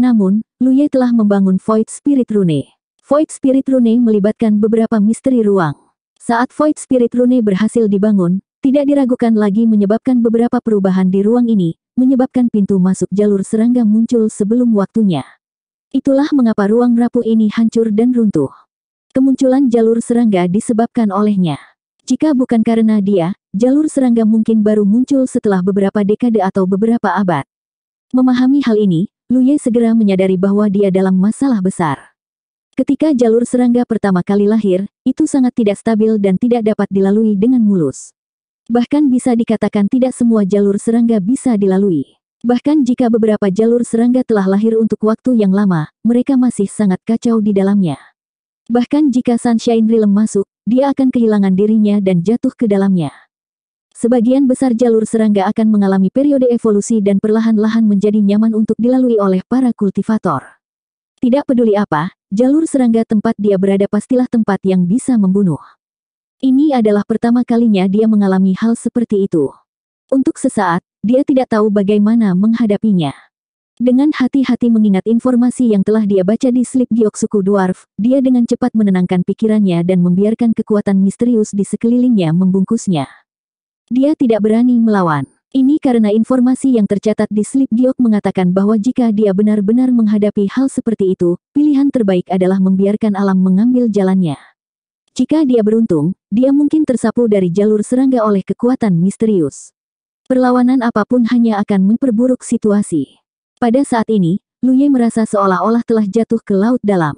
Namun, Luye telah membangun Void Spirit Rune. Void Spirit Rune melibatkan beberapa misteri ruang. Saat Void Spirit Rune berhasil dibangun, tidak diragukan lagi menyebabkan beberapa perubahan di ruang ini, menyebabkan pintu masuk jalur serangga muncul sebelum waktunya. Itulah mengapa ruang rapuh ini hancur dan runtuh. Kemunculan jalur serangga disebabkan olehnya. Jika bukan karena dia, jalur serangga mungkin baru muncul setelah beberapa dekade atau beberapa abad. Memahami hal ini, Luye segera menyadari bahwa dia dalam masalah besar. Ketika jalur serangga pertama kali lahir, itu sangat tidak stabil dan tidak dapat dilalui dengan mulus. Bahkan bisa dikatakan tidak semua jalur serangga bisa dilalui. Bahkan jika beberapa jalur serangga telah lahir untuk waktu yang lama, mereka masih sangat kacau di dalamnya. Bahkan jika Sunshine Realm masuk, dia akan kehilangan dirinya dan jatuh ke dalamnya. Sebagian besar jalur serangga akan mengalami periode evolusi dan perlahan-lahan menjadi nyaman untuk dilalui oleh para kultivator. Tidak peduli apa, jalur serangga tempat dia berada pastilah tempat yang bisa membunuh. Ini adalah pertama kalinya dia mengalami hal seperti itu. Untuk sesaat, dia tidak tahu bagaimana menghadapinya. Dengan hati-hati mengingat informasi yang telah dia baca di slip Gyoksuku Dwarf, dia dengan cepat menenangkan pikirannya dan membiarkan kekuatan misterius di sekelilingnya membungkusnya. Dia tidak berani melawan. Ini karena informasi yang tercatat di slip Giok mengatakan bahwa jika dia benar-benar menghadapi hal seperti itu, pilihan terbaik adalah membiarkan alam mengambil jalannya. Jika dia beruntung, dia mungkin tersapu dari jalur serangga oleh kekuatan misterius. Perlawanan apapun hanya akan memperburuk situasi. Pada saat ini, Luye merasa seolah-olah telah jatuh ke laut dalam.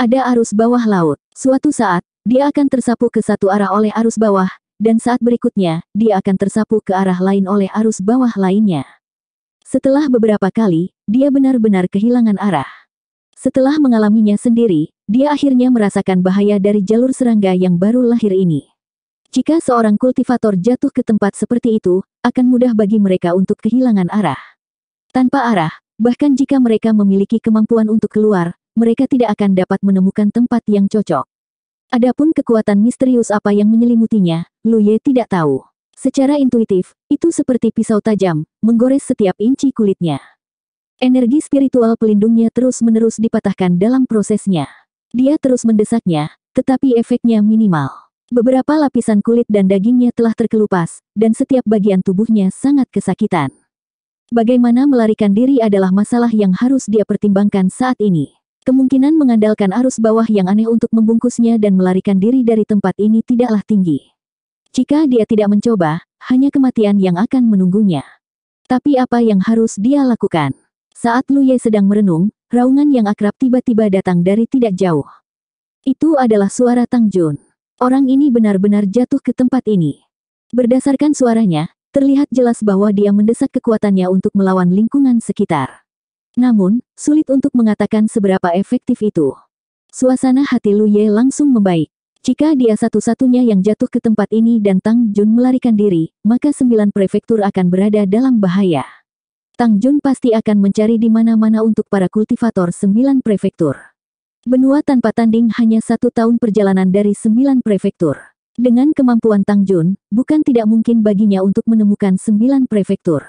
Ada arus bawah laut. Suatu saat, dia akan tersapu ke satu arah oleh arus bawah, dan saat berikutnya, dia akan tersapu ke arah lain oleh arus bawah lainnya. Setelah beberapa kali, dia benar-benar kehilangan arah. Setelah mengalaminya sendiri, dia akhirnya merasakan bahaya dari jalur serangga yang baru lahir ini. Jika seorang kultivator jatuh ke tempat seperti itu, akan mudah bagi mereka untuk kehilangan arah. Tanpa arah, bahkan jika mereka memiliki kemampuan untuk keluar, mereka tidak akan dapat menemukan tempat yang cocok. Adapun kekuatan misterius apa yang menyelimutinya, Lu Ye tidak tahu. Secara intuitif, itu seperti pisau tajam, menggores setiap inci kulitnya. Energi spiritual pelindungnya terus-menerus dipatahkan dalam prosesnya. Dia terus mendesaknya, tetapi efeknya minimal. Beberapa lapisan kulit dan dagingnya telah terkelupas, dan setiap bagian tubuhnya sangat kesakitan. Bagaimana melarikan diri adalah masalah yang harus dia pertimbangkan saat ini. Kemungkinan mengandalkan arus bawah yang aneh untuk membungkusnya dan melarikan diri dari tempat ini tidaklah tinggi. Jika dia tidak mencoba, hanya kematian yang akan menunggunya. Tapi apa yang harus dia lakukan? Saat Lu Ye sedang merenung, raungan yang akrab tiba-tiba datang dari tidak jauh. Itu adalah suara Tang Jun. Orang ini benar-benar jatuh ke tempat ini. Berdasarkan suaranya, terlihat jelas bahwa dia mendesak kekuatannya untuk melawan lingkungan sekitar. Namun, sulit untuk mengatakan seberapa efektif itu. Suasana hati Lu Ye langsung membaik. Jika dia satu-satunya yang jatuh ke tempat ini dan Tang Jun melarikan diri, maka sembilan prefektur akan berada dalam bahaya. Tang Jun pasti akan mencari di mana-mana untuk para kultivator sembilan prefektur. Benua tanpa tanding hanya satu tahun perjalanan dari sembilan prefektur. Dengan kemampuan Tang Jun, bukan tidak mungkin baginya untuk menemukan sembilan prefektur.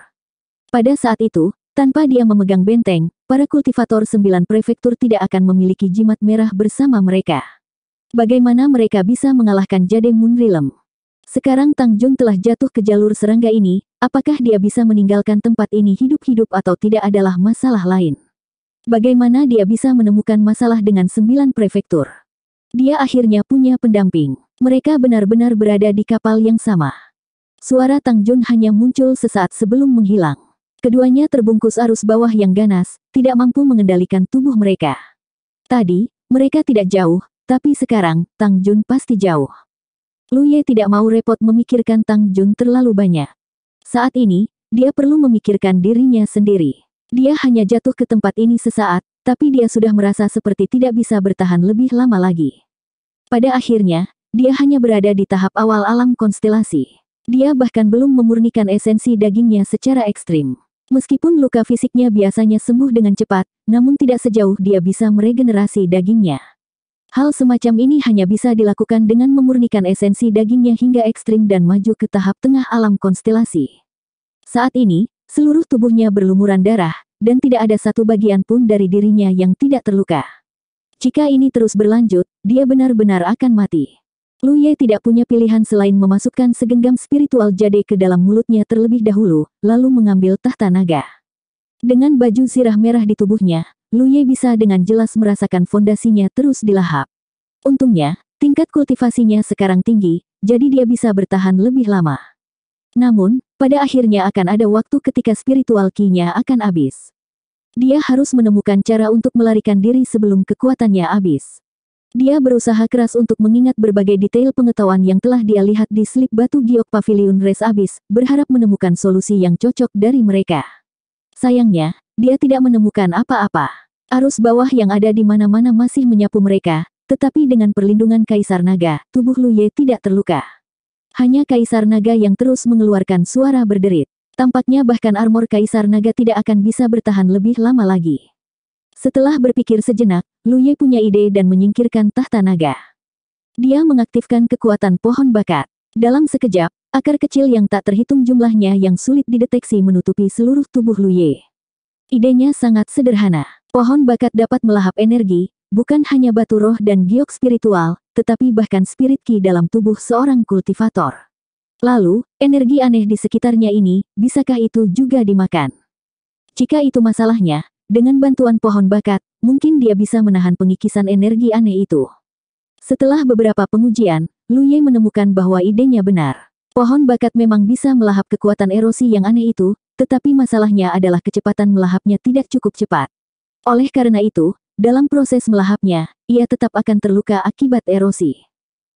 Pada saat itu, tanpa dia memegang benteng, para kultivator sembilan prefektur tidak akan memiliki jimat merah bersama mereka. Bagaimana mereka bisa mengalahkan Jade Realm? Sekarang Tang Jun telah jatuh ke jalur serangga ini, apakah dia bisa meninggalkan tempat ini hidup-hidup atau tidak adalah masalah lain. Bagaimana dia bisa menemukan masalah dengan sembilan prefektur? Dia akhirnya punya pendamping. Mereka benar-benar berada di kapal yang sama. Suara Tang Jun hanya muncul sesaat sebelum menghilang. Keduanya terbungkus arus bawah yang ganas, tidak mampu mengendalikan tubuh mereka. Tadi, mereka tidak jauh, tapi sekarang, Tang Jun pasti jauh. Lu Ye tidak mau repot memikirkan Tang Jun terlalu banyak. Saat ini, dia perlu memikirkan dirinya sendiri. Dia hanya jatuh ke tempat ini sesaat, tapi dia sudah merasa seperti tidak bisa bertahan lebih lama lagi. Pada akhirnya, dia hanya berada di tahap awal alam konstelasi. Dia bahkan belum memurnikan esensi dagingnya secara ekstrim. Meskipun luka fisiknya biasanya sembuh dengan cepat, namun tidak sejauh dia bisa meregenerasi dagingnya. Hal semacam ini hanya bisa dilakukan dengan memurnikan esensi dagingnya hingga ekstrim dan maju ke tahap tengah alam konstelasi. Saat ini, seluruh tubuhnya berlumuran darah, dan tidak ada satu bagian pun dari dirinya yang tidak terluka. Jika ini terus berlanjut, dia benar-benar akan mati. Lu Ye tidak punya pilihan selain memasukkan segenggam spiritual jade ke dalam mulutnya terlebih dahulu, lalu mengambil tahta naga. Dengan baju sirah merah di tubuhnya, Lu Ye bisa dengan jelas merasakan fondasinya terus dilahap. Untungnya, tingkat kultivasinya sekarang tinggi, jadi dia bisa bertahan lebih lama. Namun, pada akhirnya akan ada waktu ketika spiritual ki akan habis. Dia harus menemukan cara untuk melarikan diri sebelum kekuatannya habis. Dia berusaha keras untuk mengingat berbagai detail pengetahuan yang telah dia lihat di slip batu giok pavilion res abis, berharap menemukan solusi yang cocok dari mereka. Sayangnya, dia tidak menemukan apa-apa. Arus bawah yang ada di mana-mana masih menyapu mereka, tetapi dengan perlindungan Kaisar Naga, tubuh Luye tidak terluka. Hanya Kaisar Naga yang terus mengeluarkan suara berderit. Tampaknya bahkan armor Kaisar Naga tidak akan bisa bertahan lebih lama lagi. Setelah berpikir sejenak, Luye punya ide dan menyingkirkan tahta naga. Dia mengaktifkan kekuatan pohon bakat. Dalam sekejap, akar kecil yang tak terhitung jumlahnya yang sulit dideteksi menutupi seluruh tubuh Luye. Idenya sangat sederhana. Pohon bakat dapat melahap energi, bukan hanya batu roh dan giok spiritual, tetapi bahkan spirit ki dalam tubuh seorang kultivator. Lalu, energi aneh di sekitarnya ini, bisakah itu juga dimakan? Jika itu masalahnya, dengan bantuan pohon bakat, mungkin dia bisa menahan pengikisan energi aneh itu. Setelah beberapa pengujian, Lu Ye menemukan bahwa idenya benar. Pohon bakat memang bisa melahap kekuatan erosi yang aneh itu, tetapi masalahnya adalah kecepatan melahapnya tidak cukup cepat. Oleh karena itu, dalam proses melahapnya, ia tetap akan terluka akibat erosi.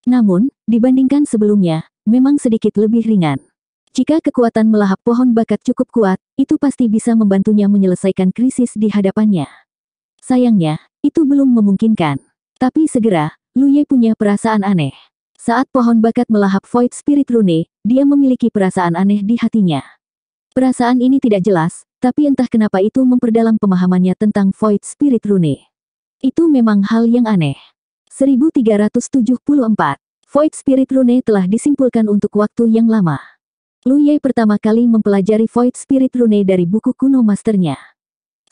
Namun, dibandingkan sebelumnya, memang sedikit lebih ringan. Jika kekuatan melahap pohon bakat cukup kuat, itu pasti bisa membantunya menyelesaikan krisis di hadapannya. Sayangnya, itu belum memungkinkan. Tapi segera, Lu Ye punya perasaan aneh. Saat pohon bakat melahap Void Spirit Rune, dia memiliki perasaan aneh di hatinya. Perasaan ini tidak jelas, tapi entah kenapa itu memperdalam pemahamannya tentang Void Spirit Rune. Itu memang hal yang aneh. 1374. Void Spirit Rune telah disimpulkan untuk waktu yang lama. Lu Ye pertama kali mempelajari Void Spirit Rune dari buku kuno masternya.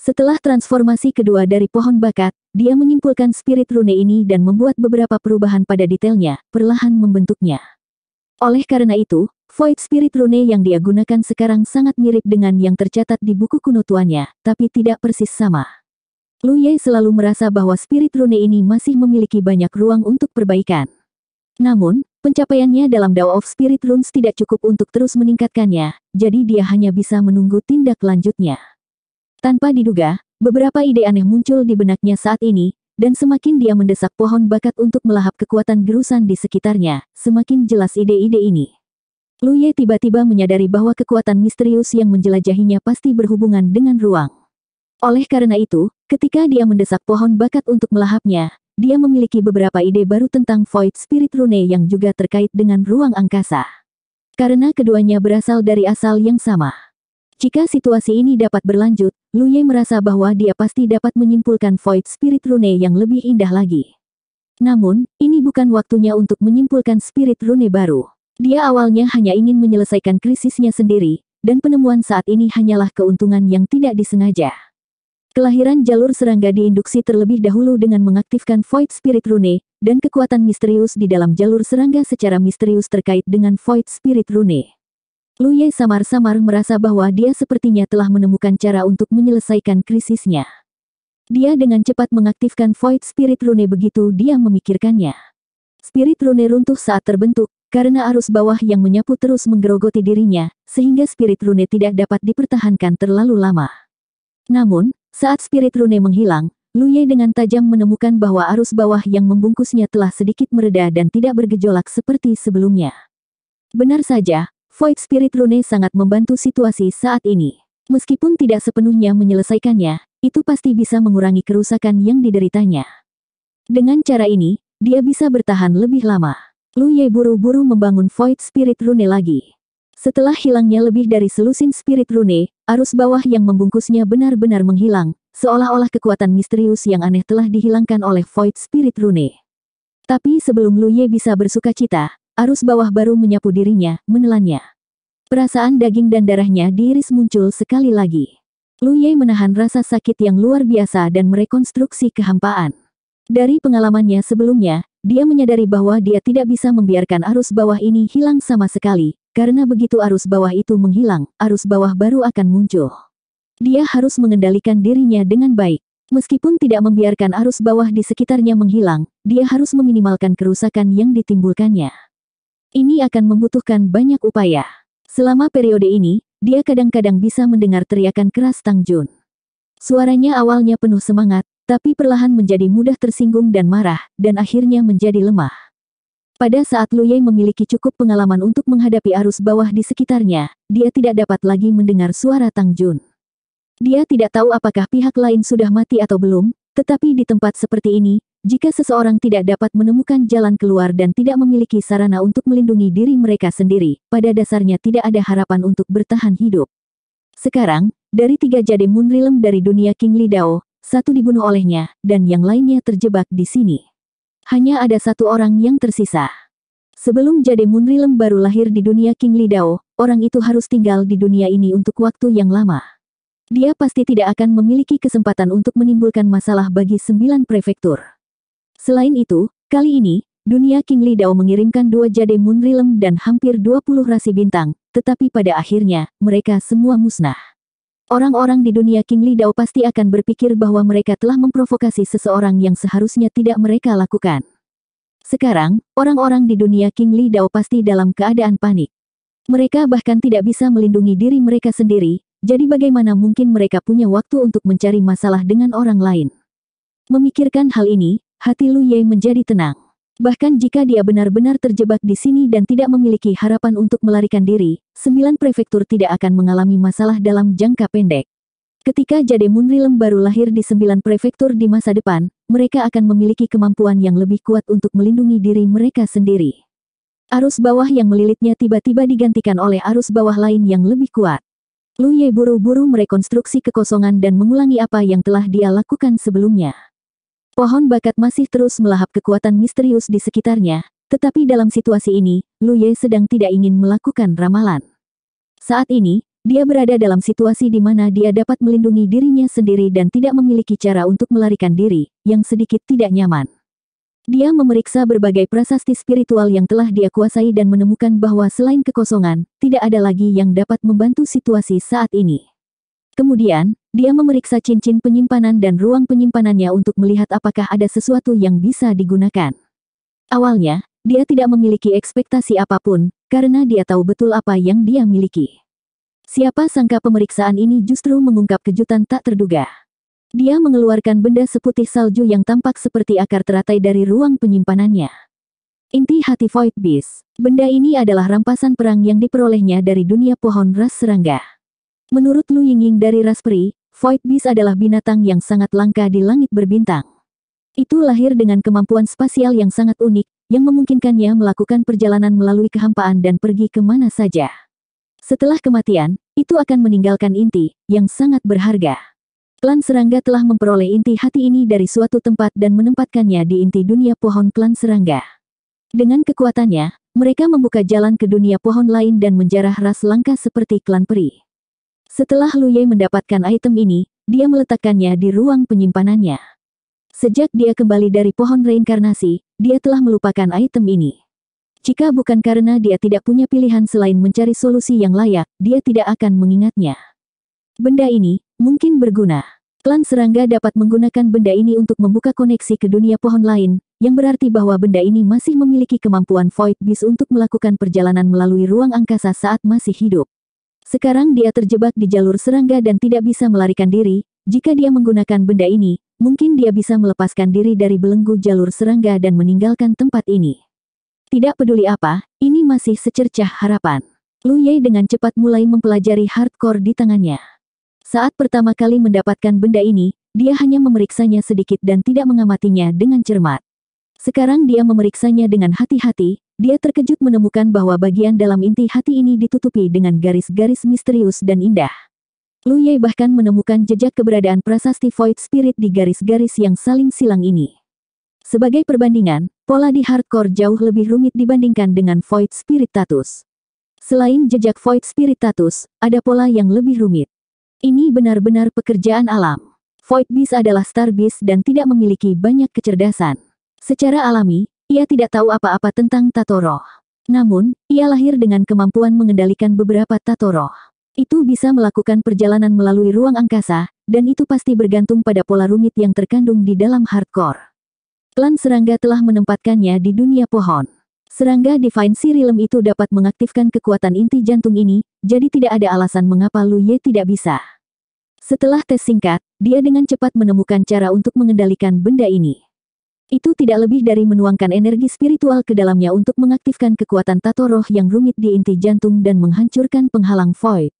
Setelah transformasi kedua dari pohon bakat, dia menyimpulkan spirit rune ini dan membuat beberapa perubahan pada detailnya, perlahan membentuknya. Oleh karena itu, Void Spirit Rune yang dia gunakan sekarang sangat mirip dengan yang tercatat di buku kuno tuannya, tapi tidak persis sama. Lu Ye selalu merasa bahwa Spirit Rune ini masih memiliki banyak ruang untuk perbaikan. Namun, pencapaiannya dalam Dao of Spirit Runes tidak cukup untuk terus meningkatkannya, jadi dia hanya bisa menunggu tindak lanjutnya. Tanpa diduga, beberapa ide aneh muncul di benaknya saat ini, dan semakin dia mendesak pohon bakat untuk melahap kekuatan gerusan di sekitarnya, semakin jelas ide-ide ini. Lu Ye tiba-tiba menyadari bahwa kekuatan misterius yang menjelajahinya pasti berhubungan dengan ruang. Oleh karena itu, ketika dia mendesak pohon bakat untuk melahapnya, dia memiliki beberapa ide baru tentang Void Spirit Rune yang juga terkait dengan ruang angkasa. Karena keduanya berasal dari asal yang sama. Jika situasi ini dapat berlanjut, Lu Ye merasa bahwa dia pasti dapat menyimpulkan Void Spirit Rune yang lebih indah lagi. Namun, ini bukan waktunya untuk menyimpulkan Spirit Rune baru. Dia awalnya hanya ingin menyelesaikan krisisnya sendiri, dan penemuan saat ini hanyalah keuntungan yang tidak disengaja. Kelahiran jalur serangga diinduksi terlebih dahulu dengan mengaktifkan Void Spirit Rune, dan kekuatan misterius di dalam jalur serangga secara misterius terkait dengan Void Spirit Rune. Luye samar-samar merasa bahwa dia sepertinya telah menemukan cara untuk menyelesaikan krisisnya. Dia dengan cepat mengaktifkan Void Spirit Rune begitu dia memikirkannya. Spirit Rune runtuh saat terbentuk, karena arus bawah yang menyapu terus menggerogoti dirinya, sehingga Spirit Rune tidak dapat dipertahankan terlalu lama. Namun, saat Spirit Rune menghilang, Luye dengan tajam menemukan bahwa arus bawah yang membungkusnya telah sedikit mereda dan tidak bergejolak seperti sebelumnya. Benar saja, Void Spirit Rune sangat membantu situasi saat ini. Meskipun tidak sepenuhnya menyelesaikannya, itu pasti bisa mengurangi kerusakan yang dideritanya. Dengan cara ini, dia bisa bertahan lebih lama. Lu Ye buru-buru membangun Void Spirit Rune lagi. Setelah hilangnya lebih dari selusin Spirit Rune, arus bawah yang membungkusnya benar-benar menghilang, seolah-olah kekuatan misterius yang aneh telah dihilangkan oleh Void Spirit Rune. Tapi sebelum Lu Ye bisa bersuka cita, Arus bawah baru menyapu dirinya, menelannya. Perasaan daging dan darahnya diiris muncul sekali lagi. Lu Ye menahan rasa sakit yang luar biasa dan merekonstruksi kehampaan. Dari pengalamannya sebelumnya, dia menyadari bahwa dia tidak bisa membiarkan arus bawah ini hilang sama sekali, karena begitu arus bawah itu menghilang, arus bawah baru akan muncul. Dia harus mengendalikan dirinya dengan baik. Meskipun tidak membiarkan arus bawah di sekitarnya menghilang, dia harus meminimalkan kerusakan yang ditimbulkannya. Ini akan membutuhkan banyak upaya. Selama periode ini, dia kadang-kadang bisa mendengar teriakan keras Tang Jun. Suaranya awalnya penuh semangat, tapi perlahan menjadi mudah tersinggung dan marah, dan akhirnya menjadi lemah. Pada saat Lu Ye memiliki cukup pengalaman untuk menghadapi arus bawah di sekitarnya, dia tidak dapat lagi mendengar suara Tang Jun. Dia tidak tahu apakah pihak lain sudah mati atau belum, tetapi di tempat seperti ini, jika seseorang tidak dapat menemukan jalan keluar dan tidak memiliki sarana untuk melindungi diri mereka sendiri, pada dasarnya tidak ada harapan untuk bertahan hidup. Sekarang, dari tiga jade munrilem dari dunia King Lidao, satu dibunuh olehnya, dan yang lainnya terjebak di sini. Hanya ada satu orang yang tersisa. Sebelum jade munrilem baru lahir di dunia King Lidao, orang itu harus tinggal di dunia ini untuk waktu yang lama. Dia pasti tidak akan memiliki kesempatan untuk menimbulkan masalah bagi sembilan prefektur. Selain itu, kali ini, dunia King Dao mengirimkan dua jade Realm dan hampir 20 rasi bintang, tetapi pada akhirnya, mereka semua musnah. Orang-orang di dunia King Dao pasti akan berpikir bahwa mereka telah memprovokasi seseorang yang seharusnya tidak mereka lakukan. Sekarang, orang-orang di dunia King Dao pasti dalam keadaan panik. Mereka bahkan tidak bisa melindungi diri mereka sendiri, jadi bagaimana mungkin mereka punya waktu untuk mencari masalah dengan orang lain? Memikirkan hal ini, hati Lu Ye menjadi tenang. Bahkan jika dia benar-benar terjebak di sini dan tidak memiliki harapan untuk melarikan diri, sembilan prefektur tidak akan mengalami masalah dalam jangka pendek. Ketika Jade Munrilem baru lahir di sembilan prefektur di masa depan, mereka akan memiliki kemampuan yang lebih kuat untuk melindungi diri mereka sendiri. Arus bawah yang melilitnya tiba-tiba digantikan oleh arus bawah lain yang lebih kuat. Lu Ye buru-buru merekonstruksi kekosongan dan mengulangi apa yang telah dia lakukan sebelumnya. Pohon bakat masih terus melahap kekuatan misterius di sekitarnya, tetapi dalam situasi ini, Lu Ye sedang tidak ingin melakukan ramalan. Saat ini, dia berada dalam situasi di mana dia dapat melindungi dirinya sendiri dan tidak memiliki cara untuk melarikan diri, yang sedikit tidak nyaman. Dia memeriksa berbagai prasasti spiritual yang telah dia kuasai dan menemukan bahwa selain kekosongan, tidak ada lagi yang dapat membantu situasi saat ini. Kemudian, dia memeriksa cincin penyimpanan dan ruang penyimpanannya untuk melihat apakah ada sesuatu yang bisa digunakan. Awalnya, dia tidak memiliki ekspektasi apapun, karena dia tahu betul apa yang dia miliki. Siapa sangka pemeriksaan ini justru mengungkap kejutan tak terduga. Dia mengeluarkan benda seputih salju yang tampak seperti akar teratai dari ruang penyimpanannya. Inti hati Void Beast. Benda ini adalah rampasan perang yang diperolehnya dari dunia pohon ras serangga. Menurut Lu Yingying dari ras Void Beast adalah binatang yang sangat langka di langit berbintang. Itu lahir dengan kemampuan spasial yang sangat unik, yang memungkinkannya melakukan perjalanan melalui kehampaan dan pergi ke mana saja. Setelah kematian, itu akan meninggalkan inti, yang sangat berharga. Klan serangga telah memperoleh inti hati ini dari suatu tempat dan menempatkannya di inti dunia pohon klan serangga. Dengan kekuatannya, mereka membuka jalan ke dunia pohon lain dan menjarah ras langka seperti klan peri. Setelah Lu Ye mendapatkan item ini, dia meletakkannya di ruang penyimpanannya. Sejak dia kembali dari pohon reinkarnasi, dia telah melupakan item ini. Jika bukan karena dia tidak punya pilihan selain mencari solusi yang layak, dia tidak akan mengingatnya. Benda ini mungkin berguna. Klan serangga dapat menggunakan benda ini untuk membuka koneksi ke dunia pohon lain, yang berarti bahwa benda ini masih memiliki kemampuan Void Beast untuk melakukan perjalanan melalui ruang angkasa saat masih hidup. Sekarang dia terjebak di jalur serangga dan tidak bisa melarikan diri, jika dia menggunakan benda ini, mungkin dia bisa melepaskan diri dari belenggu jalur serangga dan meninggalkan tempat ini. Tidak peduli apa, ini masih secercah harapan. Lu Ye dengan cepat mulai mempelajari hardcore di tangannya. Saat pertama kali mendapatkan benda ini, dia hanya memeriksanya sedikit dan tidak mengamatinya dengan cermat. Sekarang dia memeriksanya dengan hati-hati, dia terkejut menemukan bahwa bagian dalam inti hati ini ditutupi dengan garis-garis misterius dan indah. Lu Ye bahkan menemukan jejak keberadaan prasasti Void Spirit di garis-garis yang saling silang ini. Sebagai perbandingan, pola di hardcore jauh lebih rumit dibandingkan dengan Void Spirit Spiritatus. Selain jejak Void Spiritatus, ada pola yang lebih rumit. Ini benar-benar pekerjaan alam. Void Beast adalah Star Beast dan tidak memiliki banyak kecerdasan. Secara alami, ia tidak tahu apa-apa tentang tato roh. Namun, ia lahir dengan kemampuan mengendalikan beberapa tato roh. Itu bisa melakukan perjalanan melalui ruang angkasa, dan itu pasti bergantung pada pola rumit yang terkandung di dalam hardcore. Klan serangga telah menempatkannya di dunia pohon. Serangga Divine Sirilem itu dapat mengaktifkan kekuatan inti jantung ini, jadi tidak ada alasan mengapa Lu Ye tidak bisa. Setelah tes singkat, dia dengan cepat menemukan cara untuk mengendalikan benda ini. Itu tidak lebih dari menuangkan energi spiritual ke dalamnya untuk mengaktifkan kekuatan tato roh yang rumit di inti jantung dan menghancurkan penghalang void.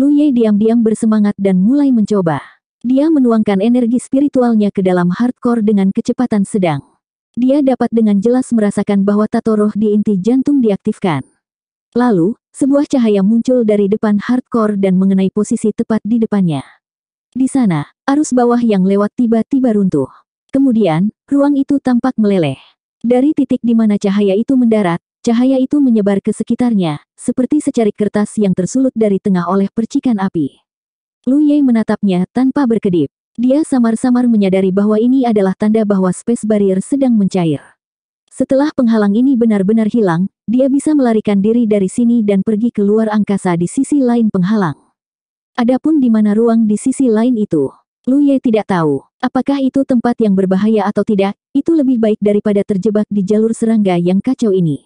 Lu Ye diam-diam bersemangat dan mulai mencoba. Dia menuangkan energi spiritualnya ke dalam hardcore dengan kecepatan sedang. Dia dapat dengan jelas merasakan bahwa tato roh di inti jantung diaktifkan. Lalu, sebuah cahaya muncul dari depan hardcore dan mengenai posisi tepat di depannya. Di sana, arus bawah yang lewat tiba-tiba runtuh. Kemudian, ruang itu tampak meleleh. Dari titik di mana cahaya itu mendarat, cahaya itu menyebar ke sekitarnya, seperti secarik kertas yang tersulut dari tengah oleh percikan api. Lu Ye menatapnya tanpa berkedip. Dia samar-samar menyadari bahwa ini adalah tanda bahwa space barrier sedang mencair. Setelah penghalang ini benar-benar hilang, dia bisa melarikan diri dari sini dan pergi ke luar angkasa di sisi lain penghalang. Adapun di mana ruang di sisi lain itu, Lu Ye tidak tahu, apakah itu tempat yang berbahaya atau tidak, itu lebih baik daripada terjebak di jalur serangga yang kacau ini.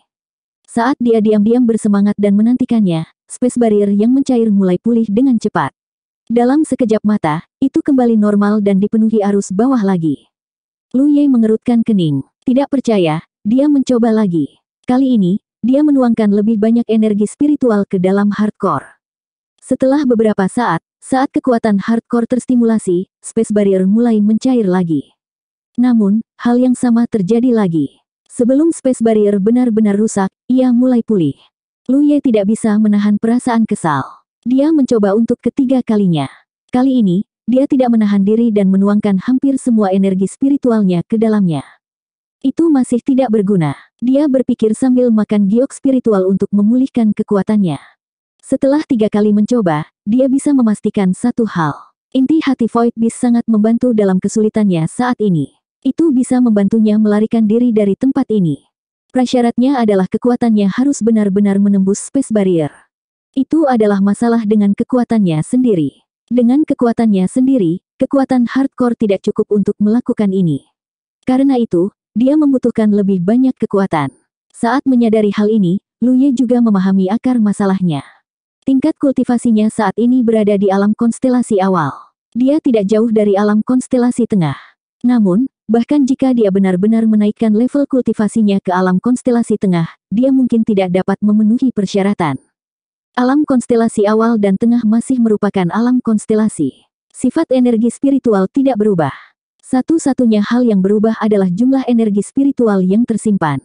Saat dia diam-diam bersemangat dan menantikannya, space barrier yang mencair mulai pulih dengan cepat. Dalam sekejap mata, itu kembali normal dan dipenuhi arus bawah lagi. Lu Ye mengerutkan kening. Tidak percaya, dia mencoba lagi. Kali ini, dia menuangkan lebih banyak energi spiritual ke dalam hardcore. Setelah beberapa saat, saat kekuatan hardcore terstimulasi, space barrier mulai mencair lagi. Namun, hal yang sama terjadi lagi. Sebelum space barrier benar-benar rusak, ia mulai pulih. Lu Ye tidak bisa menahan perasaan kesal. Dia mencoba untuk ketiga kalinya. Kali ini, dia tidak menahan diri dan menuangkan hampir semua energi spiritualnya ke dalamnya. Itu masih tidak berguna. Dia berpikir sambil makan giok spiritual untuk memulihkan kekuatannya. Setelah tiga kali mencoba, dia bisa memastikan satu hal. Inti hati Void Beast sangat membantu dalam kesulitannya saat ini. Itu bisa membantunya melarikan diri dari tempat ini. Prasyaratnya adalah kekuatannya harus benar-benar menembus space barrier. Itu adalah masalah dengan kekuatannya sendiri. Dengan kekuatannya sendiri, kekuatan hardcore tidak cukup untuk melakukan ini. Karena itu, dia membutuhkan lebih banyak kekuatan. Saat menyadari hal ini, Luye juga memahami akar masalahnya. Tingkat kultivasinya saat ini berada di alam konstelasi awal. Dia tidak jauh dari alam konstelasi tengah. Namun, bahkan jika dia benar-benar menaikkan level kultivasinya ke alam konstelasi tengah, dia mungkin tidak dapat memenuhi persyaratan. Alam konstelasi awal dan tengah masih merupakan alam konstelasi. Sifat energi spiritual tidak berubah. Satu-satunya hal yang berubah adalah jumlah energi spiritual yang tersimpan.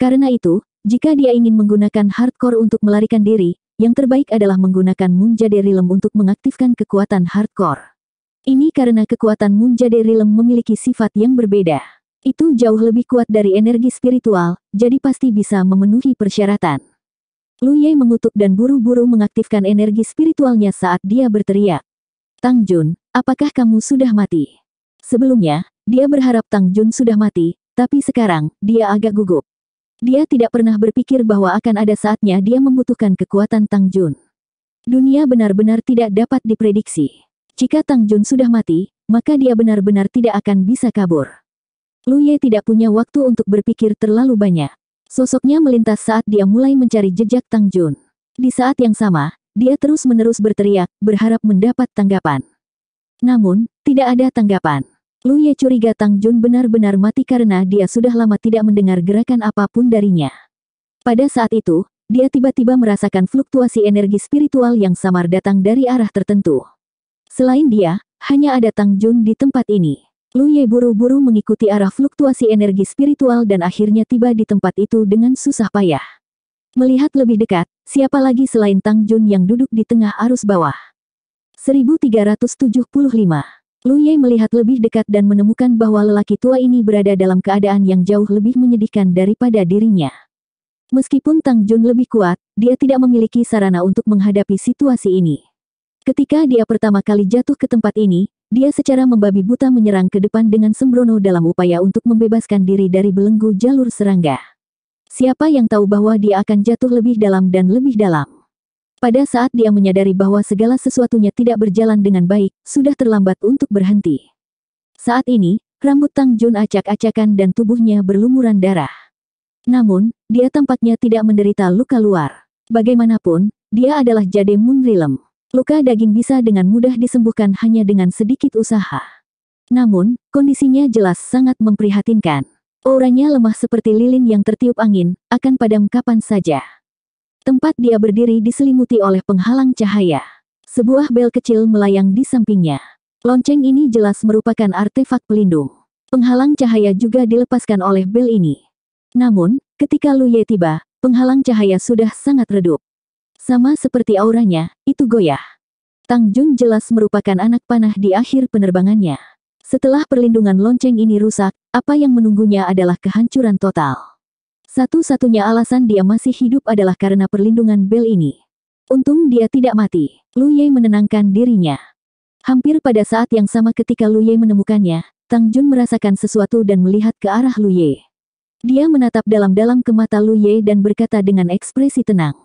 Karena itu, jika dia ingin menggunakan hardcore untuk melarikan diri, yang terbaik adalah menggunakan Munjade Lem untuk mengaktifkan kekuatan hardcore. Ini karena kekuatan Munjade Lem memiliki sifat yang berbeda. Itu jauh lebih kuat dari energi spiritual, jadi pasti bisa memenuhi persyaratan. Lu Ye mengutuk dan buru-buru mengaktifkan energi spiritualnya saat dia berteriak. Tang Jun, apakah kamu sudah mati? Sebelumnya, dia berharap Tang Jun sudah mati, tapi sekarang, dia agak gugup. Dia tidak pernah berpikir bahwa akan ada saatnya dia membutuhkan kekuatan Tang Jun. Dunia benar-benar tidak dapat diprediksi. Jika Tang Jun sudah mati, maka dia benar-benar tidak akan bisa kabur. Lu Ye tidak punya waktu untuk berpikir terlalu banyak. Sosoknya melintas saat dia mulai mencari jejak Tang Jun. Di saat yang sama, dia terus-menerus berteriak, berharap mendapat tanggapan. Namun, tidak ada tanggapan. Luye ya curiga Tang Jun benar-benar mati karena dia sudah lama tidak mendengar gerakan apapun darinya. Pada saat itu, dia tiba-tiba merasakan fluktuasi energi spiritual yang samar datang dari arah tertentu. Selain dia, hanya ada Tang Jun di tempat ini. Luye ya buru-buru mengikuti arah fluktuasi energi spiritual dan akhirnya tiba di tempat itu dengan susah payah. Melihat lebih dekat, siapa lagi selain Tang Jun yang duduk di tengah arus bawah? 1375 Lu Ye melihat lebih dekat dan menemukan bahwa lelaki tua ini berada dalam keadaan yang jauh lebih menyedihkan daripada dirinya. Meskipun Tang Jun lebih kuat, dia tidak memiliki sarana untuk menghadapi situasi ini. Ketika dia pertama kali jatuh ke tempat ini, dia secara membabi buta menyerang ke depan dengan sembrono dalam upaya untuk membebaskan diri dari belenggu jalur serangga. Siapa yang tahu bahwa dia akan jatuh lebih dalam dan lebih dalam? Pada saat dia menyadari bahwa segala sesuatunya tidak berjalan dengan baik, sudah terlambat untuk berhenti. Saat ini, rambut Tang Jun acak-acakan dan tubuhnya berlumuran darah. Namun, dia tampaknya tidak menderita luka luar. Bagaimanapun, dia adalah Jade Moon Realm. Luka daging bisa dengan mudah disembuhkan hanya dengan sedikit usaha. Namun, kondisinya jelas sangat memprihatinkan. Auranya lemah seperti lilin yang tertiup angin, akan padam kapan saja. Tempat dia berdiri diselimuti oleh penghalang cahaya. Sebuah bel kecil melayang di sampingnya. Lonceng ini jelas merupakan artefak pelindung. Penghalang cahaya juga dilepaskan oleh bel ini. Namun, ketika Lu Ye tiba, penghalang cahaya sudah sangat redup. Sama seperti auranya, itu goyah. Tang Jun jelas merupakan anak panah di akhir penerbangannya. Setelah perlindungan lonceng ini rusak, apa yang menunggunya adalah kehancuran total. Satu-satunya alasan dia masih hidup adalah karena perlindungan bel ini. Untung dia tidak mati. Lu Ye menenangkan dirinya. Hampir pada saat yang sama ketika Lu Ye menemukannya, Tang Jun merasakan sesuatu dan melihat ke arah Lu Ye. Dia menatap dalam-dalam ke mata Lu Ye dan berkata dengan ekspresi tenang.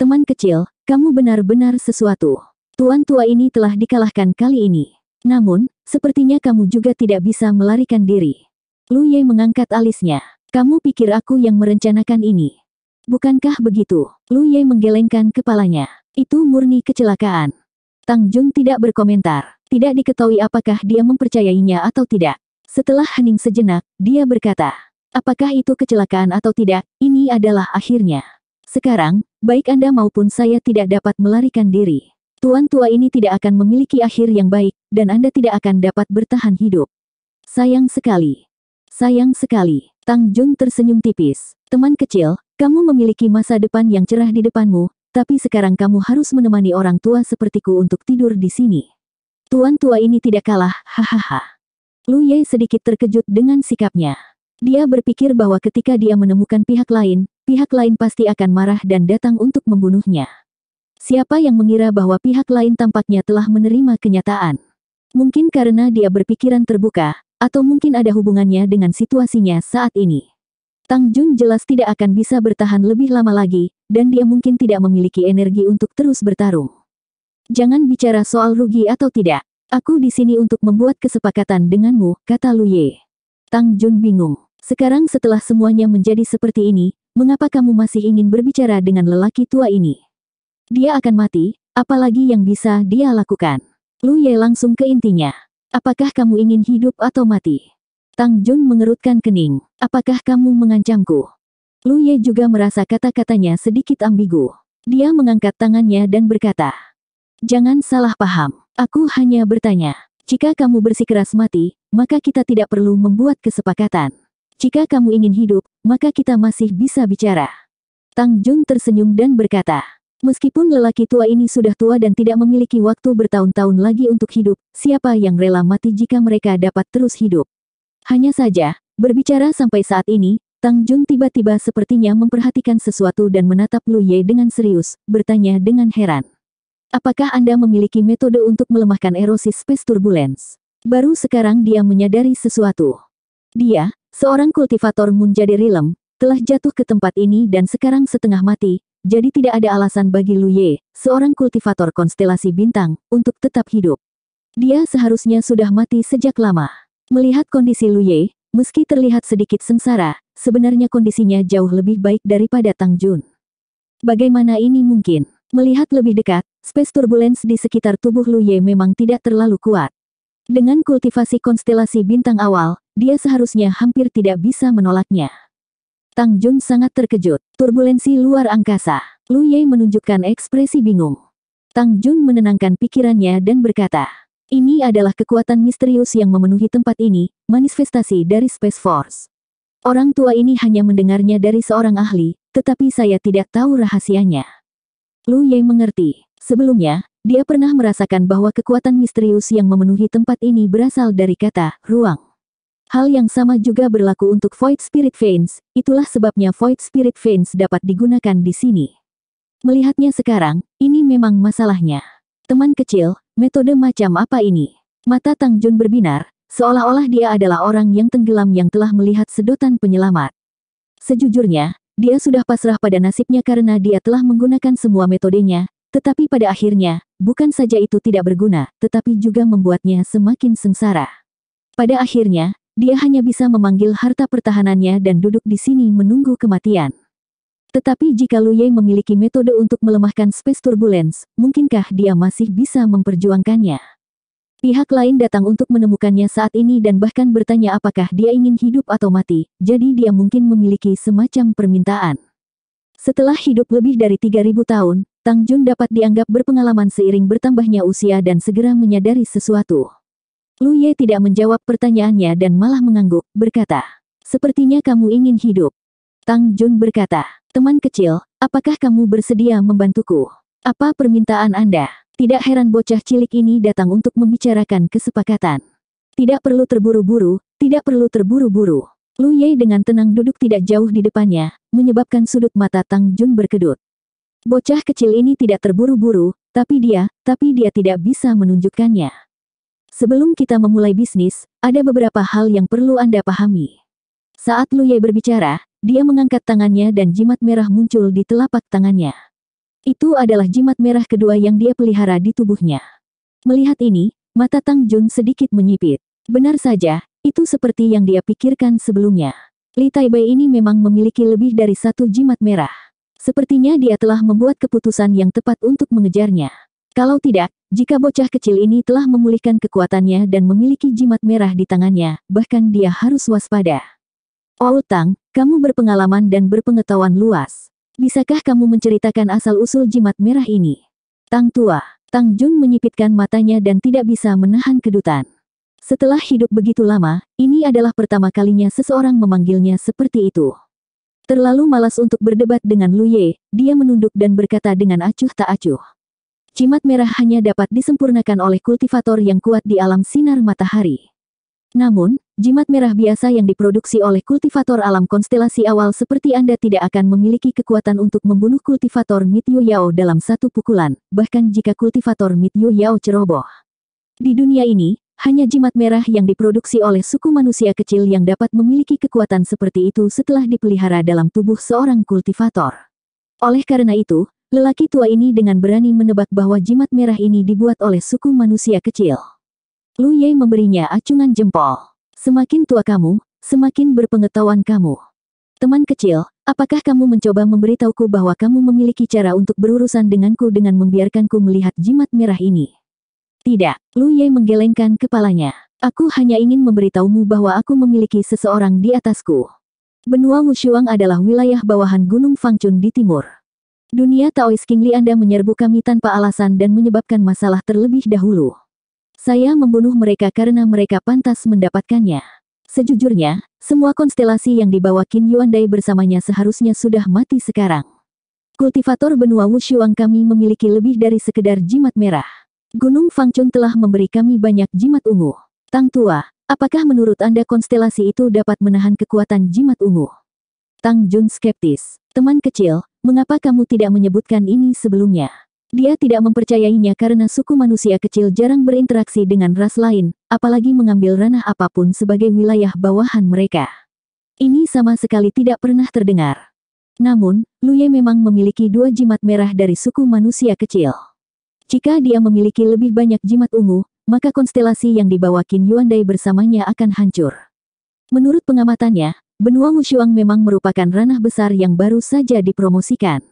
Teman kecil, kamu benar-benar sesuatu. Tuan tua ini telah dikalahkan kali ini. Namun, sepertinya kamu juga tidak bisa melarikan diri. Lu Ye mengangkat alisnya. Kamu pikir aku yang merencanakan ini? Bukankah begitu? Lu Ye menggelengkan kepalanya. Itu murni kecelakaan. Tang Jun tidak berkomentar. Tidak diketahui apakah dia mempercayainya atau tidak. Setelah hening sejenak, dia berkata, Apakah itu kecelakaan atau tidak, ini adalah akhirnya. Sekarang, baik Anda maupun saya tidak dapat melarikan diri. Tuan tua ini tidak akan memiliki akhir yang baik, dan Anda tidak akan dapat bertahan hidup. Sayang sekali. Sayang sekali. Tang Jun tersenyum tipis. Teman kecil, kamu memiliki masa depan yang cerah di depanmu, tapi sekarang kamu harus menemani orang tua sepertiku untuk tidur di sini. Tuan tua ini tidak kalah, hahaha. Lu Ye sedikit terkejut dengan sikapnya. Dia berpikir bahwa ketika dia menemukan pihak lain, pihak lain pasti akan marah dan datang untuk membunuhnya. Siapa yang mengira bahwa pihak lain tampaknya telah menerima kenyataan? Mungkin karena dia berpikiran terbuka, atau mungkin ada hubungannya dengan situasinya saat ini. Tang Jun jelas tidak akan bisa bertahan lebih lama lagi, dan dia mungkin tidak memiliki energi untuk terus bertarung. Jangan bicara soal rugi atau tidak. Aku di sini untuk membuat kesepakatan denganmu, kata Lu Ye. Tang Jun bingung. Sekarang setelah semuanya menjadi seperti ini, mengapa kamu masih ingin berbicara dengan lelaki tua ini? Dia akan mati, apalagi yang bisa dia lakukan. Lu Ye langsung ke intinya. Apakah kamu ingin hidup atau mati? Tang Jun mengerutkan kening. Apakah kamu mengancamku? Lu Ye juga merasa kata-katanya sedikit ambigu. Dia mengangkat tangannya dan berkata, Jangan salah paham. Aku hanya bertanya. Jika kamu bersikeras mati, maka kita tidak perlu membuat kesepakatan. Jika kamu ingin hidup, maka kita masih bisa bicara. Tang Jun tersenyum dan berkata, Meskipun lelaki tua ini sudah tua dan tidak memiliki waktu bertahun-tahun lagi untuk hidup, siapa yang rela mati jika mereka dapat terus hidup? Hanya saja, berbicara sampai saat ini, Tang Jun tiba-tiba sepertinya memperhatikan sesuatu dan menatap Lu Ye dengan serius, bertanya dengan heran. Apakah Anda memiliki metode untuk melemahkan erosi space turbulence? Baru sekarang dia menyadari sesuatu. Dia, seorang kultivator Munjadi Rilem, telah jatuh ke tempat ini dan sekarang setengah mati, jadi tidak ada alasan bagi Ye, seorang kultivator konstelasi bintang, untuk tetap hidup. Dia seharusnya sudah mati sejak lama. Melihat kondisi Ye, meski terlihat sedikit sengsara, sebenarnya kondisinya jauh lebih baik daripada Tang Jun. Bagaimana ini mungkin? Melihat lebih dekat, space turbulence di sekitar tubuh Ye memang tidak terlalu kuat. Dengan kultivasi konstelasi bintang awal, dia seharusnya hampir tidak bisa menolaknya. Tang Jun sangat terkejut. Turbulensi luar angkasa. Lu Ye menunjukkan ekspresi bingung. Tang Jun menenangkan pikirannya dan berkata, ini adalah kekuatan misterius yang memenuhi tempat ini, manifestasi dari Space Force. Orang tua ini hanya mendengarnya dari seorang ahli, tetapi saya tidak tahu rahasianya. Lu Ye mengerti. Sebelumnya, dia pernah merasakan bahwa kekuatan misterius yang memenuhi tempat ini berasal dari kata ruang. Hal yang sama juga berlaku untuk Void Spirit Veins, itulah sebabnya Void Spirit Veins dapat digunakan di sini. Melihatnya sekarang, ini memang masalahnya. Teman kecil, metode macam apa ini? Mata Tang Jun berbinar, seolah-olah dia adalah orang yang tenggelam yang telah melihat sedotan penyelamat. Sejujurnya, dia sudah pasrah pada nasibnya karena dia telah menggunakan semua metodenya, tetapi pada akhirnya, bukan saja itu tidak berguna, tetapi juga membuatnya semakin sengsara. Pada akhirnya, dia hanya bisa memanggil harta pertahanannya dan duduk di sini menunggu kematian. Tetapi jika Lu Yei memiliki metode untuk melemahkan space turbulence, mungkinkah dia masih bisa memperjuangkannya? Pihak lain datang untuk menemukannya saat ini dan bahkan bertanya apakah dia ingin hidup atau mati, jadi dia mungkin memiliki semacam permintaan. Setelah hidup lebih dari 3000 tahun, Tang Jun dapat dianggap berpengalaman seiring bertambahnya usia dan segera menyadari sesuatu. Lu Ye tidak menjawab pertanyaannya dan malah mengangguk, berkata, Sepertinya kamu ingin hidup. Tang Jun berkata, Teman kecil, apakah kamu bersedia membantuku? Apa permintaan Anda? Tidak heran bocah cilik ini datang untuk membicarakan kesepakatan. Tidak perlu terburu-buru, tidak perlu terburu-buru. Lu Ye dengan tenang duduk tidak jauh di depannya, menyebabkan sudut mata Tang Jun berkedut. Bocah kecil ini tidak terburu-buru, tapi dia, tapi dia tidak bisa menunjukkannya. Sebelum kita memulai bisnis, ada beberapa hal yang perlu Anda pahami. Saat Lu Ye berbicara, dia mengangkat tangannya dan jimat merah muncul di telapak tangannya. Itu adalah jimat merah kedua yang dia pelihara di tubuhnya. Melihat ini, mata Tang Jun sedikit menyipit. Benar saja, itu seperti yang dia pikirkan sebelumnya. Li Taibei ini memang memiliki lebih dari satu jimat merah. Sepertinya dia telah membuat keputusan yang tepat untuk mengejarnya. Kalau tidak, jika bocah kecil ini telah memulihkan kekuatannya dan memiliki jimat merah di tangannya, bahkan dia harus waspada. Oh Tang, kamu berpengalaman dan berpengetahuan luas. Bisakah kamu menceritakan asal-usul jimat merah ini? Tang tua, Tang Jun menyipitkan matanya dan tidak bisa menahan kedutan. Setelah hidup begitu lama, ini adalah pertama kalinya seseorang memanggilnya seperti itu. Terlalu malas untuk berdebat dengan Ye, dia menunduk dan berkata dengan acuh tak acuh. Jimat merah hanya dapat disempurnakan oleh kultivator yang kuat di alam sinar matahari. Namun, jimat merah biasa yang diproduksi oleh kultivator alam konstelasi awal seperti Anda tidak akan memiliki kekuatan untuk membunuh kultivator Mityu Yao dalam satu pukulan, bahkan jika kultivator Mityu Yao ceroboh. Di dunia ini, hanya jimat merah yang diproduksi oleh suku manusia kecil yang dapat memiliki kekuatan seperti itu setelah dipelihara dalam tubuh seorang kultivator. Oleh karena itu, Lelaki tua ini dengan berani menebak bahwa jimat merah ini dibuat oleh suku manusia kecil. Lu Ye memberinya acungan jempol. Semakin tua kamu, semakin berpengetahuan kamu. Teman kecil, apakah kamu mencoba memberitahuku bahwa kamu memiliki cara untuk berurusan denganku dengan membiarkanku melihat jimat merah ini? Tidak, Lu Ye menggelengkan kepalanya. Aku hanya ingin memberitahumu bahwa aku memiliki seseorang di atasku. Benua Wushuang adalah wilayah bawahan Gunung Fangchun di timur. Dunia Taois Kingli Anda menyerbu kami tanpa alasan dan menyebabkan masalah terlebih dahulu. Saya membunuh mereka karena mereka pantas mendapatkannya. Sejujurnya, semua konstelasi yang dibawa Qin Dai bersamanya seharusnya sudah mati sekarang. Kultivator benua Wushuang kami memiliki lebih dari sekedar jimat merah. Gunung Fangchun telah memberi kami banyak jimat ungu. Tang Tua, apakah menurut Anda konstelasi itu dapat menahan kekuatan jimat ungu? Tang Jun skeptis. Teman kecil, Mengapa kamu tidak menyebutkan ini sebelumnya? Dia tidak mempercayainya karena suku manusia kecil jarang berinteraksi dengan ras lain, apalagi mengambil ranah apapun sebagai wilayah bawahan mereka. Ini sama sekali tidak pernah terdengar. Namun, Luye memang memiliki dua jimat merah dari suku manusia kecil. Jika dia memiliki lebih banyak jimat ungu, maka konstelasi yang dibawa Qin Yuandai bersamanya akan hancur. Menurut pengamatannya, Benua Mushuang memang merupakan ranah besar yang baru saja dipromosikan.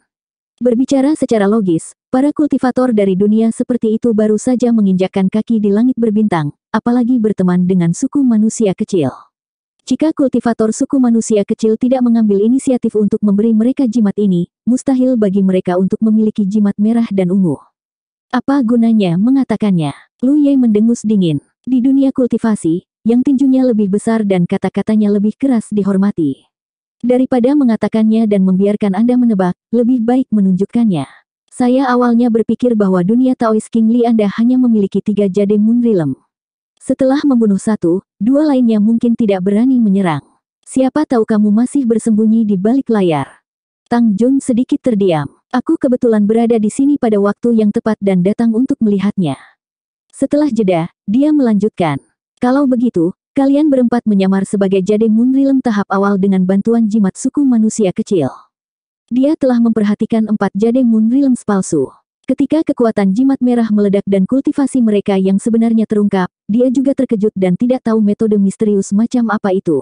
Berbicara secara logis, para kultivator dari dunia seperti itu baru saja menginjakkan kaki di langit berbintang, apalagi berteman dengan suku manusia kecil. Jika kultivator suku manusia kecil tidak mengambil inisiatif untuk memberi mereka jimat ini, mustahil bagi mereka untuk memiliki jimat merah dan ungu. Apa gunanya mengatakannya? Lu Ye mendengus dingin. Di dunia kultivasi, yang tinjunya lebih besar dan kata-katanya lebih keras dihormati. Daripada mengatakannya dan membiarkan Anda menebak, lebih baik menunjukkannya. Saya awalnya berpikir bahwa dunia Taois King Li Anda hanya memiliki tiga jade Moon Setelah membunuh satu, dua lainnya mungkin tidak berani menyerang. Siapa tahu kamu masih bersembunyi di balik layar. Tang Jun sedikit terdiam. Aku kebetulan berada di sini pada waktu yang tepat dan datang untuk melihatnya. Setelah jeda, dia melanjutkan. Kalau begitu, kalian berempat menyamar sebagai Jade munrilem tahap awal dengan bantuan jimat suku manusia kecil. Dia telah memperhatikan empat Jade munrilem palsu. Ketika kekuatan jimat merah meledak dan kultivasi mereka yang sebenarnya terungkap, dia juga terkejut dan tidak tahu metode misterius macam apa itu.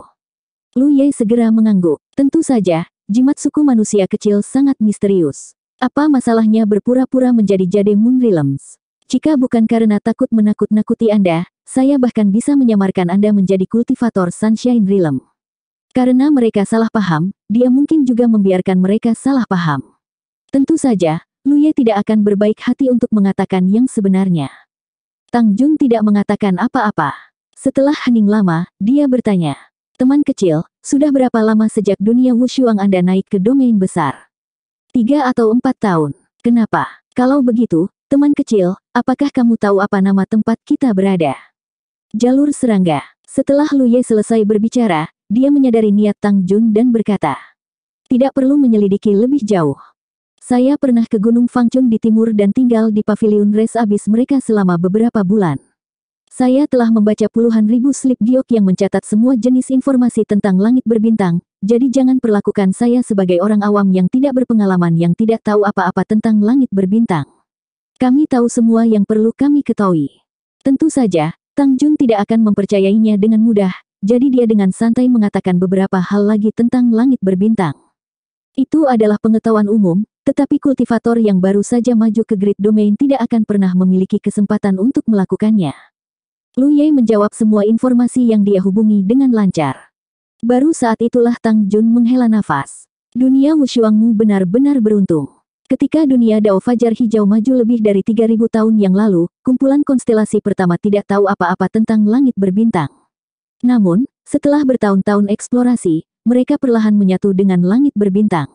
Lu Ye segera mengangguk. Tentu saja, jimat suku manusia kecil sangat misterius. Apa masalahnya berpura-pura menjadi jade Moonrilms? Jika bukan karena takut menakut-nakuti Anda, saya bahkan bisa menyamarkan Anda menjadi kultivator Sunshine Realm. Karena mereka salah paham, dia mungkin juga membiarkan mereka salah paham. Tentu saja, Luye tidak akan berbaik hati untuk mengatakan yang sebenarnya. Tang Jun tidak mengatakan apa-apa. Setelah hening lama, dia bertanya, Teman kecil, sudah berapa lama sejak dunia wushuang Anda naik ke domain besar? Tiga atau empat tahun. Kenapa? Kalau begitu, teman kecil, apakah kamu tahu apa nama tempat kita berada? Jalur serangga. Setelah Lu Ye selesai berbicara, dia menyadari niat Tang Jun dan berkata, Tidak perlu menyelidiki lebih jauh. Saya pernah ke Gunung Fangchun di timur dan tinggal di pavilion res abis mereka selama beberapa bulan. Saya telah membaca puluhan ribu slip giok yang mencatat semua jenis informasi tentang langit berbintang, jadi jangan perlakukan saya sebagai orang awam yang tidak berpengalaman yang tidak tahu apa-apa tentang langit berbintang. Kami tahu semua yang perlu kami ketahui. Tentu saja, Tang Jun tidak akan mempercayainya dengan mudah, jadi dia dengan santai mengatakan beberapa hal lagi tentang langit berbintang. Itu adalah pengetahuan umum, tetapi kultivator yang baru saja maju ke grid Domain tidak akan pernah memiliki kesempatan untuk melakukannya. Lu Ye menjawab semua informasi yang dia hubungi dengan lancar. Baru saat itulah Tang Jun menghela nafas. Dunia Wushuangmu benar-benar beruntung. Ketika dunia Dao Fajar Hijau maju lebih dari 3000 tahun yang lalu, kumpulan konstelasi pertama tidak tahu apa-apa tentang langit berbintang. Namun, setelah bertahun-tahun eksplorasi, mereka perlahan menyatu dengan langit berbintang.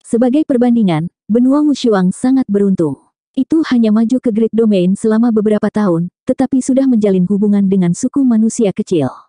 Sebagai perbandingan, benua Wushuang sangat beruntung. Itu hanya maju ke Great Domain selama beberapa tahun, tetapi sudah menjalin hubungan dengan suku manusia kecil.